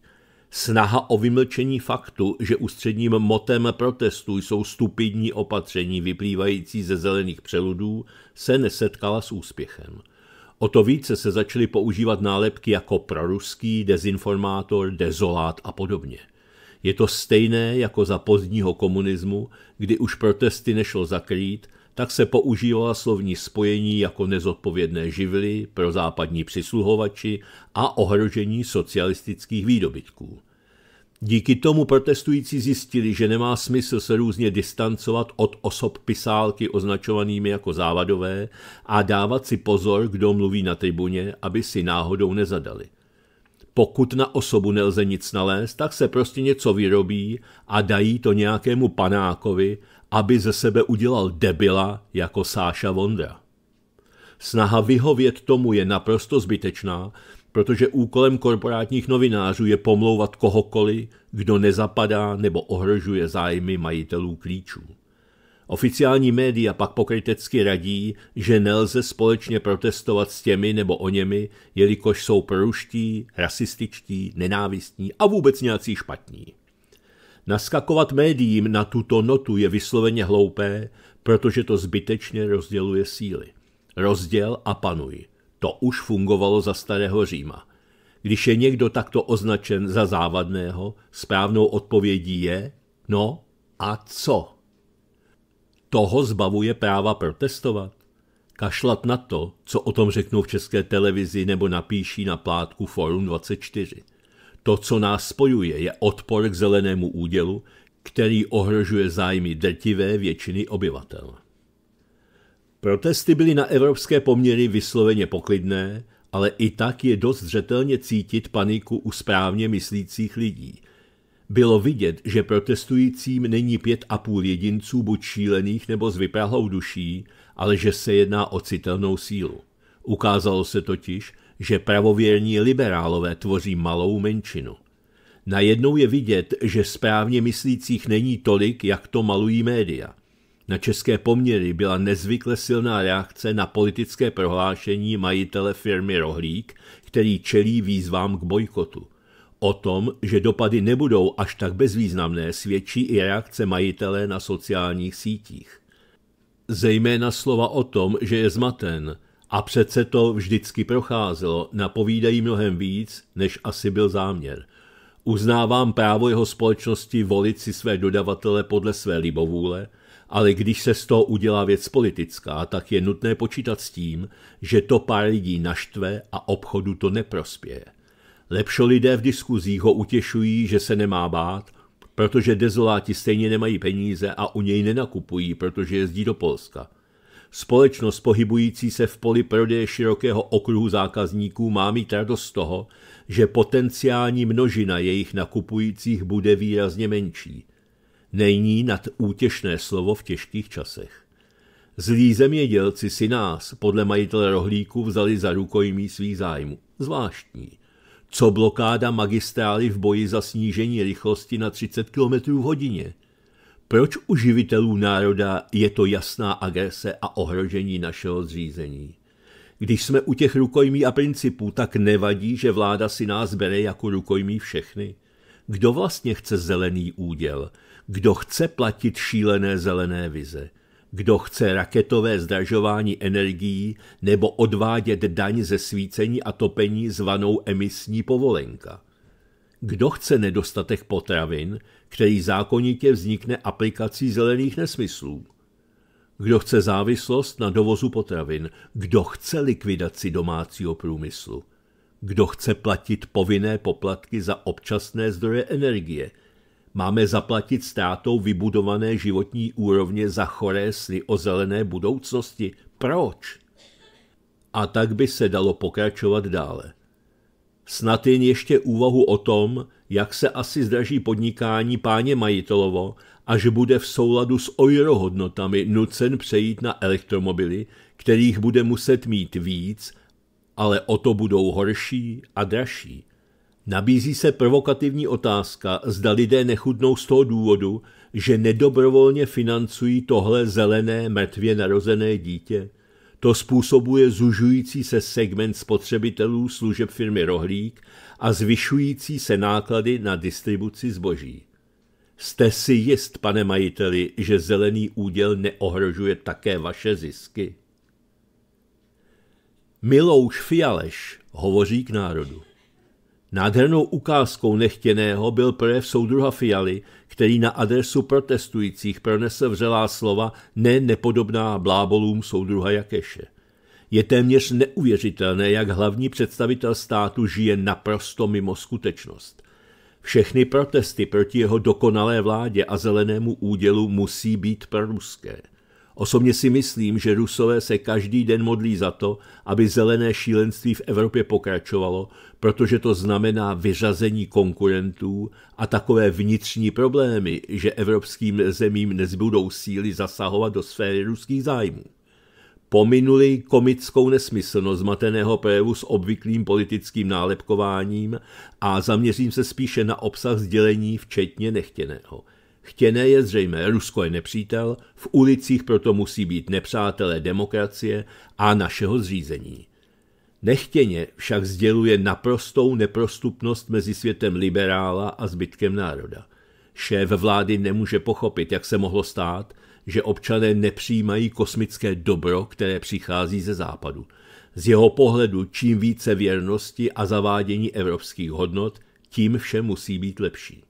Snaha o vymlčení faktu, že ústředním motem protestů jsou stupidní opatření vyplývající ze zelených přeludů, se nesetkala s úspěchem. O to více se začaly používat nálepky jako proruský, dezinformátor, dezolát a podobně. Je to stejné jako za pozdního komunismu, kdy už protesty nešlo zakrýt, tak se používala slovní spojení jako nezodpovědné živly, pro západní přisluhovači a ohrožení socialistických výdobytků. Díky tomu protestující zjistili, že nemá smysl se různě distancovat od osob pisálky označovanými jako závadové a dávat si pozor, kdo mluví na tribuně, aby si náhodou nezadali. Pokud na osobu nelze nic nalézt, tak se prostě něco vyrobí a dají to nějakému panákovi, aby ze sebe udělal debila jako Sáša Vondra. Snaha vyhovět tomu je naprosto zbytečná, protože úkolem korporátních novinářů je pomlouvat kohokoliv, kdo nezapadá nebo ohrožuje zájmy majitelů klíčů. Oficiální média pak pokrytecky radí, že nelze společně protestovat s těmi nebo o němi, jelikož jsou proruští, rasističtí, nenávistní a vůbec nějací špatní. Naskakovat médiím na tuto notu je vysloveně hloupé, protože to zbytečně rozděluje síly. Rozděl a panuj. To už fungovalo za starého Říma. Když je někdo takto označen za závadného, správnou odpovědí je no a co? Toho zbavuje práva protestovat. Kašlat na to, co o tom řeknou v české televizi nebo napíší na plátku Forum 24. To, co nás spojuje, je odpor k zelenému údělu, který ohrožuje zájmy drtivé většiny obyvatel. Protesty byly na evropské poměry vysloveně poklidné, ale i tak je dost zřetelně cítit paniku u správně myslících lidí. Bylo vidět, že protestujícím není pět a půl jedinců buď šílených nebo s vyprahlou duší, ale že se jedná o citelnou sílu. Ukázalo se totiž, že pravověrní liberálové tvoří malou menšinu. Najednou je vidět, že správně myslících není tolik, jak to malují média – na české poměry byla nezvykle silná reakce na politické prohlášení majitele firmy Rohlík, který čelí výzvám k bojkotu. O tom, že dopady nebudou až tak bezvýznamné, svědčí i reakce majitele na sociálních sítích. Zejména slova o tom, že je zmaten, a přece to vždycky procházelo, napovídají mnohem víc, než asi byl záměr. Uznávám právo jeho společnosti volit si své dodavatele podle své libovůle – ale když se z toho udělá věc politická, tak je nutné počítat s tím, že to pár lidí naštve a obchodu to neprospěje. Lepšo lidé v diskuzích ho utěšují, že se nemá bát, protože dezoláti stejně nemají peníze a u něj nenakupují, protože jezdí do Polska. Společnost pohybující se v poli prodeje širokého okruhu zákazníků má mít radost z toho, že potenciální množina jejich nakupujících bude výrazně menší není nad útěšné slovo v těžkých časech. Zlí zemědělci si nás, podle majitele rohlíku, vzali za rukojmí svých zájmů. Zvláštní. Co blokáda magistrály v boji za snížení rychlosti na 30 km v hodině? Proč u živitelů národa je to jasná agrese a ohrožení našeho zřízení? Když jsme u těch rukojmí a principů, tak nevadí, že vláda si nás bere jako rukojmí všechny? Kdo vlastně chce zelený úděl? Kdo chce platit šílené zelené vize? Kdo chce raketové zdražování energií nebo odvádět daň ze svícení a topení zvanou emisní povolenka? Kdo chce nedostatek potravin, který zákonitě vznikne aplikací zelených nesmyslů? Kdo chce závislost na dovozu potravin? Kdo chce likvidaci domácího průmyslu? Kdo chce platit povinné poplatky za občasné zdroje energie – Máme zaplatit ztrátou vybudované životní úrovně za choré sny o zelené budoucnosti? Proč? A tak by se dalo pokračovat dále. Snad jen ještě úvahu o tom, jak se asi zdraží podnikání páně majitelovo a že bude v souladu s ojrohodnotami nucen přejít na elektromobily, kterých bude muset mít víc, ale o to budou horší a dražší. Nabízí se provokativní otázka, zda lidé nechudnou z toho důvodu, že nedobrovolně financují tohle zelené, mrtvě narozené dítě. To způsobuje zužující se segment spotřebitelů služeb firmy Rohlík a zvyšující se náklady na distribuci zboží. Jste si jist, pane majiteli, že zelený úděl neohrožuje také vaše zisky? Milouš Fialeš hovoří k národu. Nádhernou ukázkou nechtěného byl projev soudruha Fialy, který na adresu protestujících pronesl vřelá slova ne nepodobná blábolům soudruha Jakeše. Je téměř neuvěřitelné, jak hlavní představitel státu žije naprosto mimo skutečnost. Všechny protesty proti jeho dokonalé vládě a zelenému údělu musí být proruské. ruské. Osobně si myslím, že Rusové se každý den modlí za to, aby zelené šílenství v Evropě pokračovalo, protože to znamená vyřazení konkurentů a takové vnitřní problémy, že evropským zemím nezbudou síly zasahovat do sféry ruských zájmů. Pominuli komickou nesmyslnost zmateného projevu s obvyklým politickým nálepkováním a zaměřím se spíše na obsah sdělení, včetně nechtěného – Chtěné je zřejmé, Rusko je nepřítel, v ulicích proto musí být nepřátelé demokracie a našeho zřízení. Nechtěně však sděluje naprostou neprostupnost mezi světem liberála a zbytkem národa. Šéf vlády nemůže pochopit, jak se mohlo stát, že občané nepřijímají kosmické dobro, které přichází ze západu. Z jeho pohledu čím více věrnosti a zavádění evropských hodnot, tím vše musí být lepší.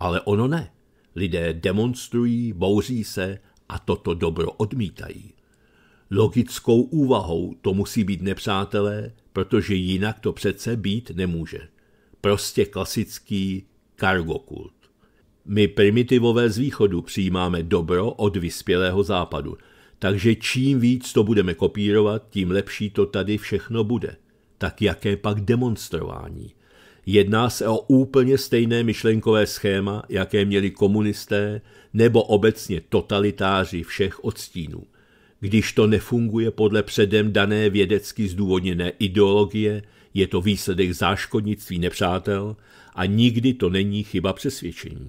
Ale ono ne. Lidé demonstrují, bouří se a toto dobro odmítají. Logickou úvahou to musí být nepřátelé, protože jinak to přece být nemůže. Prostě klasický kargokult. My primitivové z východu přijímáme dobro od vyspělého západu, takže čím víc to budeme kopírovat, tím lepší to tady všechno bude. Tak jaké pak demonstrování? Jedná se o úplně stejné myšlenkové schéma, jaké měli komunisté nebo obecně totalitáři všech odstínů. Když to nefunguje podle předem dané vědecky zdůvodněné ideologie, je to výsledek záškodnictví nepřátel a nikdy to není chyba přesvědčení.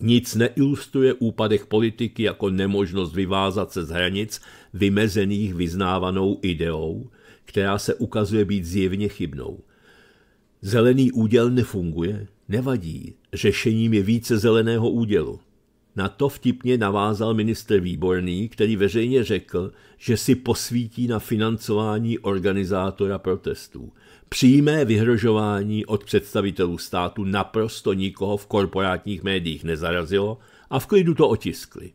Nic neilustruje úpadek politiky jako nemožnost vyvázat se z hranic vymezených vyznávanou ideou, která se ukazuje být zjevně chybnou. Zelený úděl nefunguje? Nevadí. Řešením je více zeleného údělu. Na to vtipně navázal ministr Výborný, který veřejně řekl, že si posvítí na financování organizátora protestů. Přímé vyhrožování od představitelů státu naprosto nikoho v korporátních médiích nezarazilo a v klidu to otiskli.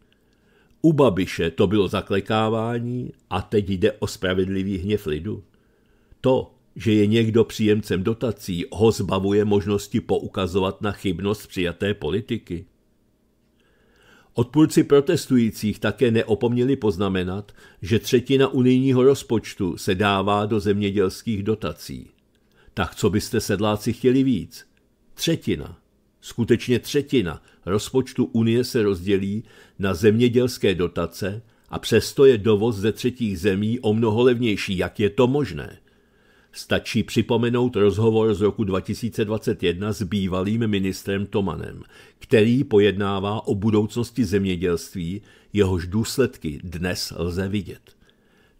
U Babiše to bylo zaklekávání a teď jde o spravedlivý hněv lidu. To, že je někdo příjemcem dotací, ho zbavuje možnosti poukazovat na chybnost přijaté politiky. Odpůrci protestujících také neopomněli poznamenat, že třetina unijního rozpočtu se dává do zemědělských dotací. Tak co byste sedláci chtěli víc? Třetina, skutečně třetina rozpočtu Unie se rozdělí na zemědělské dotace a přesto je dovoz ze třetích zemí o mnoho levnější. Jak je to možné? Stačí připomenout rozhovor z roku 2021 s bývalým ministrem Tomanem, který pojednává o budoucnosti zemědělství, jehož důsledky dnes lze vidět.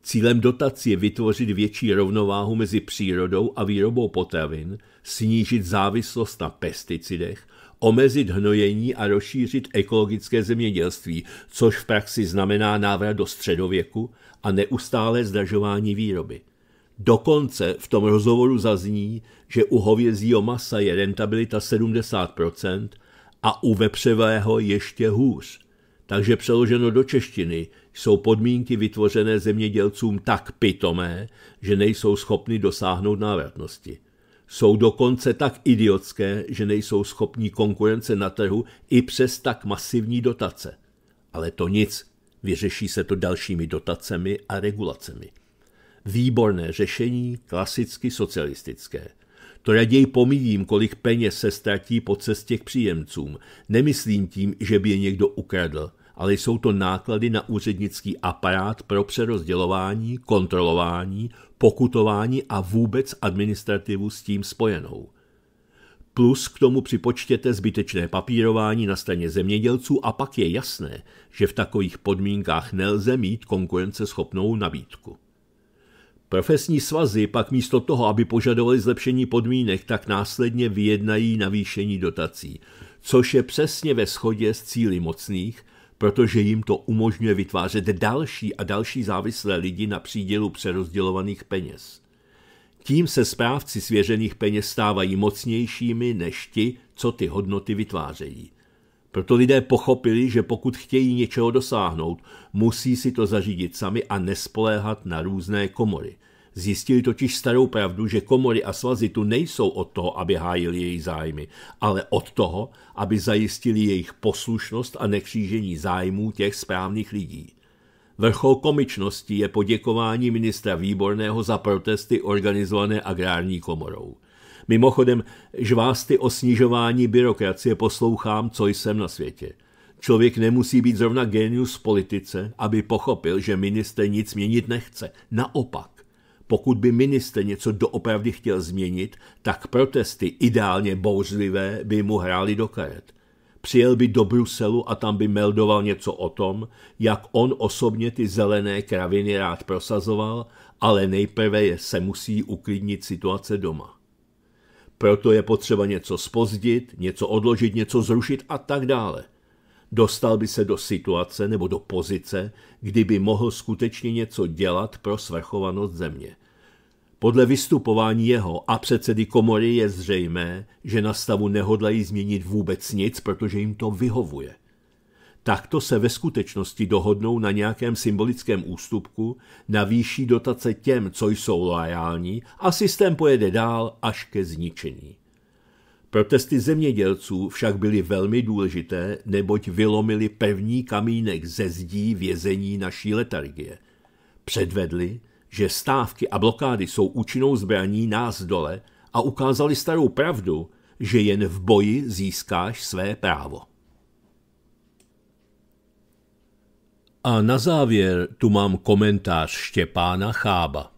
Cílem dotací je vytvořit větší rovnováhu mezi přírodou a výrobou potravin, snížit závislost na pesticidech, omezit hnojení a rozšířit ekologické zemědělství, což v praxi znamená návrat do středověku a neustálé zdražování výroby – Dokonce v tom rozhovoru zazní, že u hovězího masa je rentabilita 70% a u vepřevého ještě hůř. Takže přeloženo do češtiny jsou podmínky vytvořené zemědělcům tak pitomé, že nejsou schopni dosáhnout návratnosti. Jsou dokonce tak idiotské, že nejsou schopní konkurence na trhu i přes tak masivní dotace. Ale to nic, vyřeší se to dalšími dotacemi a regulacemi výborné řešení, klasicky socialistické. To raději pomíjím, kolik peněz se ztratí po cestě k příjemcům. Nemyslím tím, že by je někdo ukradl, ale jsou to náklady na úřednický aparát pro přerozdělování, kontrolování, pokutování a vůbec administrativu s tím spojenou. Plus k tomu připočtěte zbytečné papírování na straně zemědělců a pak je jasné, že v takových podmínkách nelze mít konkurenceschopnou nabídku. Profesní svazy pak místo toho, aby požadovali zlepšení podmínek, tak následně vyjednají navýšení dotací, což je přesně ve shodě s cíly mocných, protože jim to umožňuje vytvářet další a další závislé lidi na přídělu přerozdělovaných peněz. Tím se správci svěřených peněz stávají mocnějšími než ti, co ty hodnoty vytvářejí. Proto lidé pochopili, že pokud chtějí něčeho dosáhnout, musí si to zařídit sami a nespoléhat na různé komory. Zjistili totiž starou pravdu, že komory a svazy tu nejsou od toho, aby hájili jejich zájmy, ale od toho, aby zajistili jejich poslušnost a nekřížení zájmů těch správných lidí. Vrchol komičnosti je poděkování ministra Výborného za protesty organizované agrární komorou. Mimochodem, žvásty o snižování byrokracie poslouchám, co jsem na světě. Člověk nemusí být zrovna genius v politice, aby pochopil, že minister nic měnit nechce. Naopak, pokud by minister něco doopravdy chtěl změnit, tak protesty, ideálně bouřlivé, by mu hrály do karet. Přijel by do Bruselu a tam by meldoval něco o tom, jak on osobně ty zelené kraviny rád prosazoval, ale nejprve je se musí uklidnit situace doma. Proto je potřeba něco spozdit, něco odložit, něco zrušit a tak dále. Dostal by se do situace nebo do pozice, kdyby mohl skutečně něco dělat pro svrchovanost země. Podle vystupování jeho a předsedy komory je zřejmé, že na stavu nehodlají změnit vůbec nic, protože jim to vyhovuje – takto se ve skutečnosti dohodnou na nějakém symbolickém ústupku, navýší dotace těm, co jsou loajální, a systém pojede dál až ke zničení. Protesty zemědělců však byly velmi důležité, neboť vylomili pevný kamínek ze zdí vězení naší letargie. Předvedli, že stávky a blokády jsou účinnou zbraní nás dole a ukázali starou pravdu, že jen v boji získáš své právo. A na závěr tu mám komentář Štěpána Chába.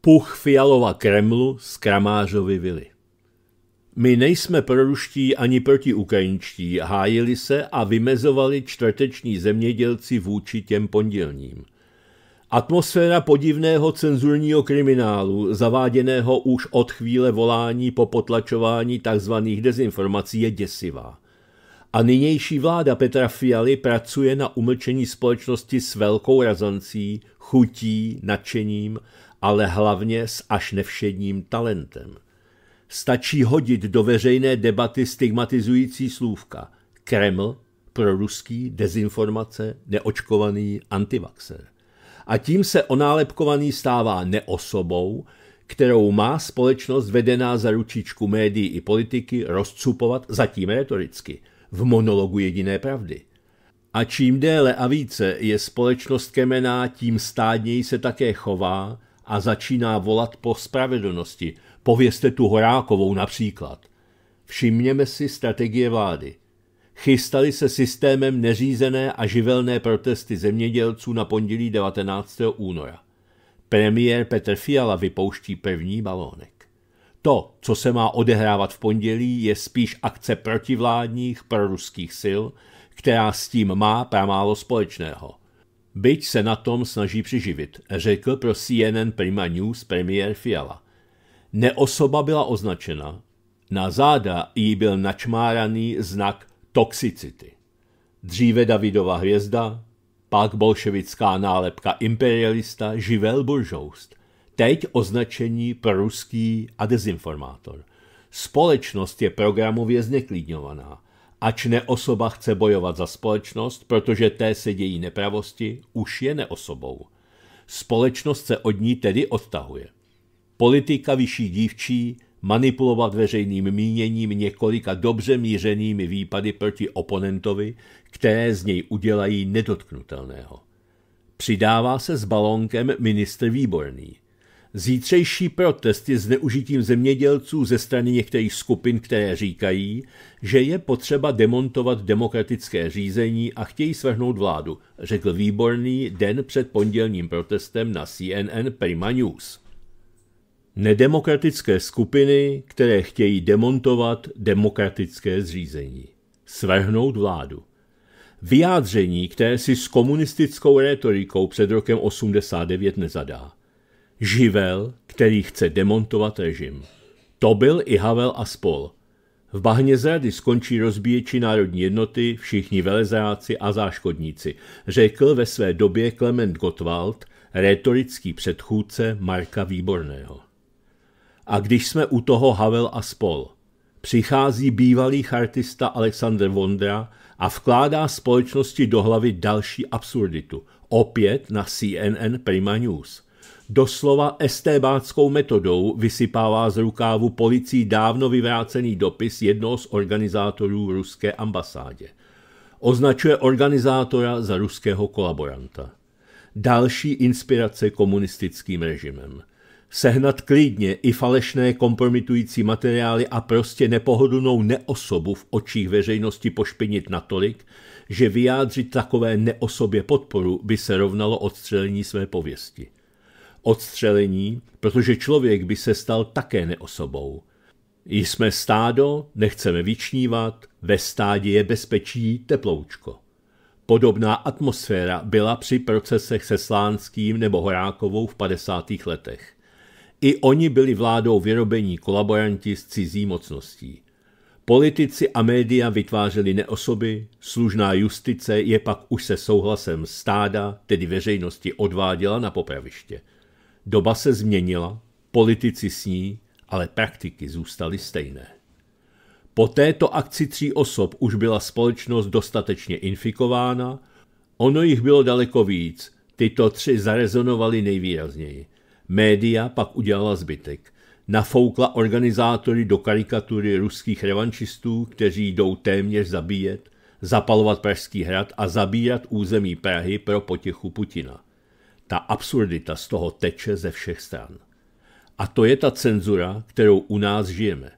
Puch Fialova Kremlu z Kramářovy vily. My nejsme proruští ani protiukrajinčtí, hájili se a vymezovali čtvrteční zemědělci vůči těm pondělním. Atmosféra podivného cenzurního kriminálu, zaváděného už od chvíle volání po potlačování tzv. dezinformací, je děsivá a nynější vláda Petra Fialy pracuje na umlčení společnosti s velkou razancí, chutí, nadšením, ale hlavně s až nevšedním talentem. Stačí hodit do veřejné debaty stigmatizující slůvka Kreml, proruský, dezinformace, neočkovaný, antivaxer. A tím se onálepkovaný stává neosobou, kterou má společnost vedená za ručičku médií i politiky rozcupovat zatím retoricky – v monologu jediné pravdy. A čím déle a více je společnost kemená, tím stádněji se také chová a začíná volat po spravedlnosti. Povězte tu Horákovou například. Všimněme si strategie vlády. Chystali se systémem neřízené a živelné protesty zemědělců na pondělí 19. února. Premiér Petr Fiala vypouští první balónek. To, co se má odehrávat v pondělí, je spíš akce protivládních proruských sil, která s tím má pramálo společného. Byť se na tom snaží přiživit, řekl pro CNN Prima News premiér Fiala. Neosoba byla označena, na záda jí byl načmáraný znak toxicity. Dříve Davidova hvězda, pak bolševická nálepka imperialista, živel buržoust teď označení pro ruský a dezinformátor. Společnost je programově zneklidňovaná. Ač ne osoba chce bojovat za společnost, protože té se dějí nepravosti, už je neosobou. Společnost se od ní tedy odtahuje. Politika vyšší dívčí manipulovat veřejným míněním několika dobře mířenými výpady proti oponentovi, které z něj udělají nedotknutelného. Přidává se s balónkem ministr Výborný – Zítřejší protest je zneužitím zemědělců ze strany některých skupin, které říkají, že je potřeba demontovat demokratické řízení a chtějí svrhnout vládu, řekl Výborný den před pondělním protestem na CNN Prima News. Nedemokratické skupiny, které chtějí demontovat demokratické zřízení. Svrhnout vládu. Vyjádření, které si s komunistickou retorikou před rokem 89 nezadá živel, který chce demontovat režim. To byl i Havel a spol. V bahně zrady skončí rozbíječi národní jednoty, všichni velezráci a záškodníci, řekl ve své době Klement Gottwald, retorický předchůdce Marka Výborného. A když jsme u toho Havel a spol, přichází bývalý chartista Alexander Vondra a vkládá společnosti do hlavy další absurditu, opět na CNN Prima News doslova estébáckou metodou vysypává z rukávu policií dávno vyvrácený dopis jednoho z organizátorů ruské ambasádě. Označuje organizátora za ruského kolaboranta. Další inspirace komunistickým režimem. Sehnat klidně i falešné kompromitující materiály a prostě nepohodlnou neosobu v očích veřejnosti pošpinit natolik, že vyjádřit takové neosobě podporu by se rovnalo odstřelení své pověsti odstřelení, protože člověk by se stal také neosobou. Jsme stádo, nechceme vyčnívat, ve stádě je bezpečí teploučko. Podobná atmosféra byla při procesech se Slánským nebo Horákovou v 50. letech. I oni byli vládou vyrobení kolaboranti s cizí mocností. Politici a média vytvářeli neosoby, služná justice je pak už se souhlasem stáda, tedy veřejnosti, odváděla na popraviště – Doba se změnila, politici s ní, ale praktiky zůstaly stejné. Po této akci tří osob už byla společnost dostatečně infikována, ono jich bylo daleko víc, tyto tři zarezonovaly nejvýrazněji. Média pak udělala zbytek. Nafoukla organizátory do karikatury ruských revančistů, kteří jdou téměř zabíjet, zapalovat Pražský hrad a zabírat území Prahy pro potěchu Putina – ta absurdita z toho teče ze všech stran. A to je ta cenzura, kterou u nás žijeme.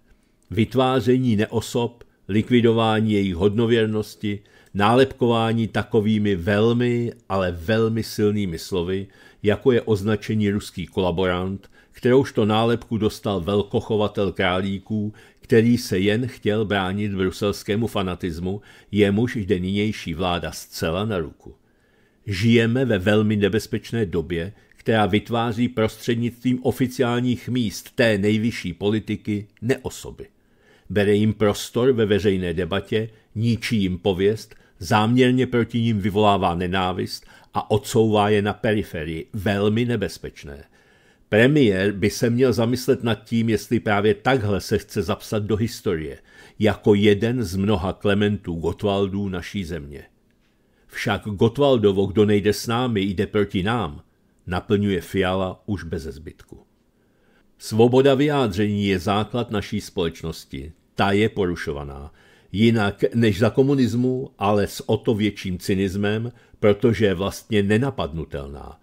Vytváření neosob, likvidování jejich hodnověrnosti, nálepkování takovými velmi, ale velmi silnými slovy, jako je označení ruský kolaborant, kterouž to nálepku dostal velkochovatel králíků, který se jen chtěl bránit bruselskému fanatismu, jemuž jde nynější vláda zcela na ruku. Žijeme ve velmi nebezpečné době, která vytváří prostřednictvím oficiálních míst té nejvyšší politiky neosoby. Bere jim prostor ve veřejné debatě, ničí jim pověst, záměrně proti ním vyvolává nenávist a odsouvá je na periferii, velmi nebezpečné. Premiér by se měl zamyslet nad tím, jestli právě takhle se chce zapsat do historie, jako jeden z mnoha Klementů Gotwaldů naší země. Však Gotwaldovo, kdo nejde s námi, jde proti nám, naplňuje Fiala už bez zbytku. Svoboda vyjádření je základ naší společnosti. Ta je porušovaná. Jinak než za komunismu, ale s o to větším cynismem, protože je vlastně nenapadnutelná.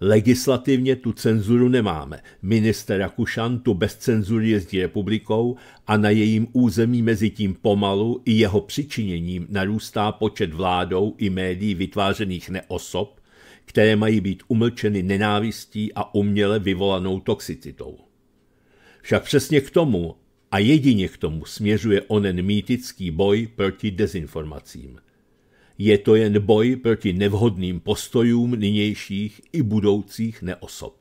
Legislativně tu cenzuru nemáme. Minister Rakušan tu bez cenzury jezdí republikou a na jejím území mezi tím pomalu i jeho přičiněním narůstá počet vládou i médií vytvářených neosob, které mají být umlčeny nenávistí a uměle vyvolanou toxicitou. Však přesně k tomu a jedině k tomu směřuje onen mýtický boj proti dezinformacím – je to jen boj proti nevhodným postojům nynějších i budoucích neosob.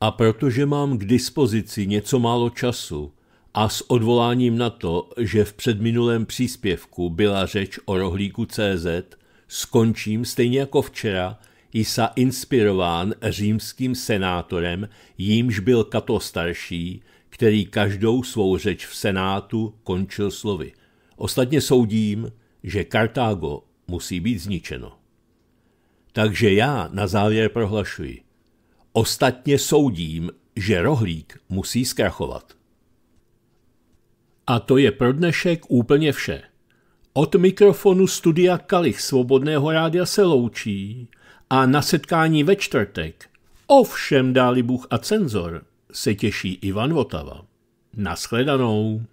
A protože mám k dispozici něco málo času a s odvoláním na to, že v předminulém příspěvku byla řeč o rohlíku CZ, skončím stejně jako včera i sa inspirován římským senátorem, jímž byl Kato starší, který každou svou řeč v senátu končil slovy – Ostatně soudím, že Kartágo musí být zničeno. Takže já na závěr prohlašuji. Ostatně soudím, že rohlík musí zkrachovat. A to je pro dnešek úplně vše. Od mikrofonu studia Kalich Svobodného rádia se loučí a na setkání ve čtvrtek, ovšem dáli Bůh a cenzor, se těší Ivan Votava. Naschledanou.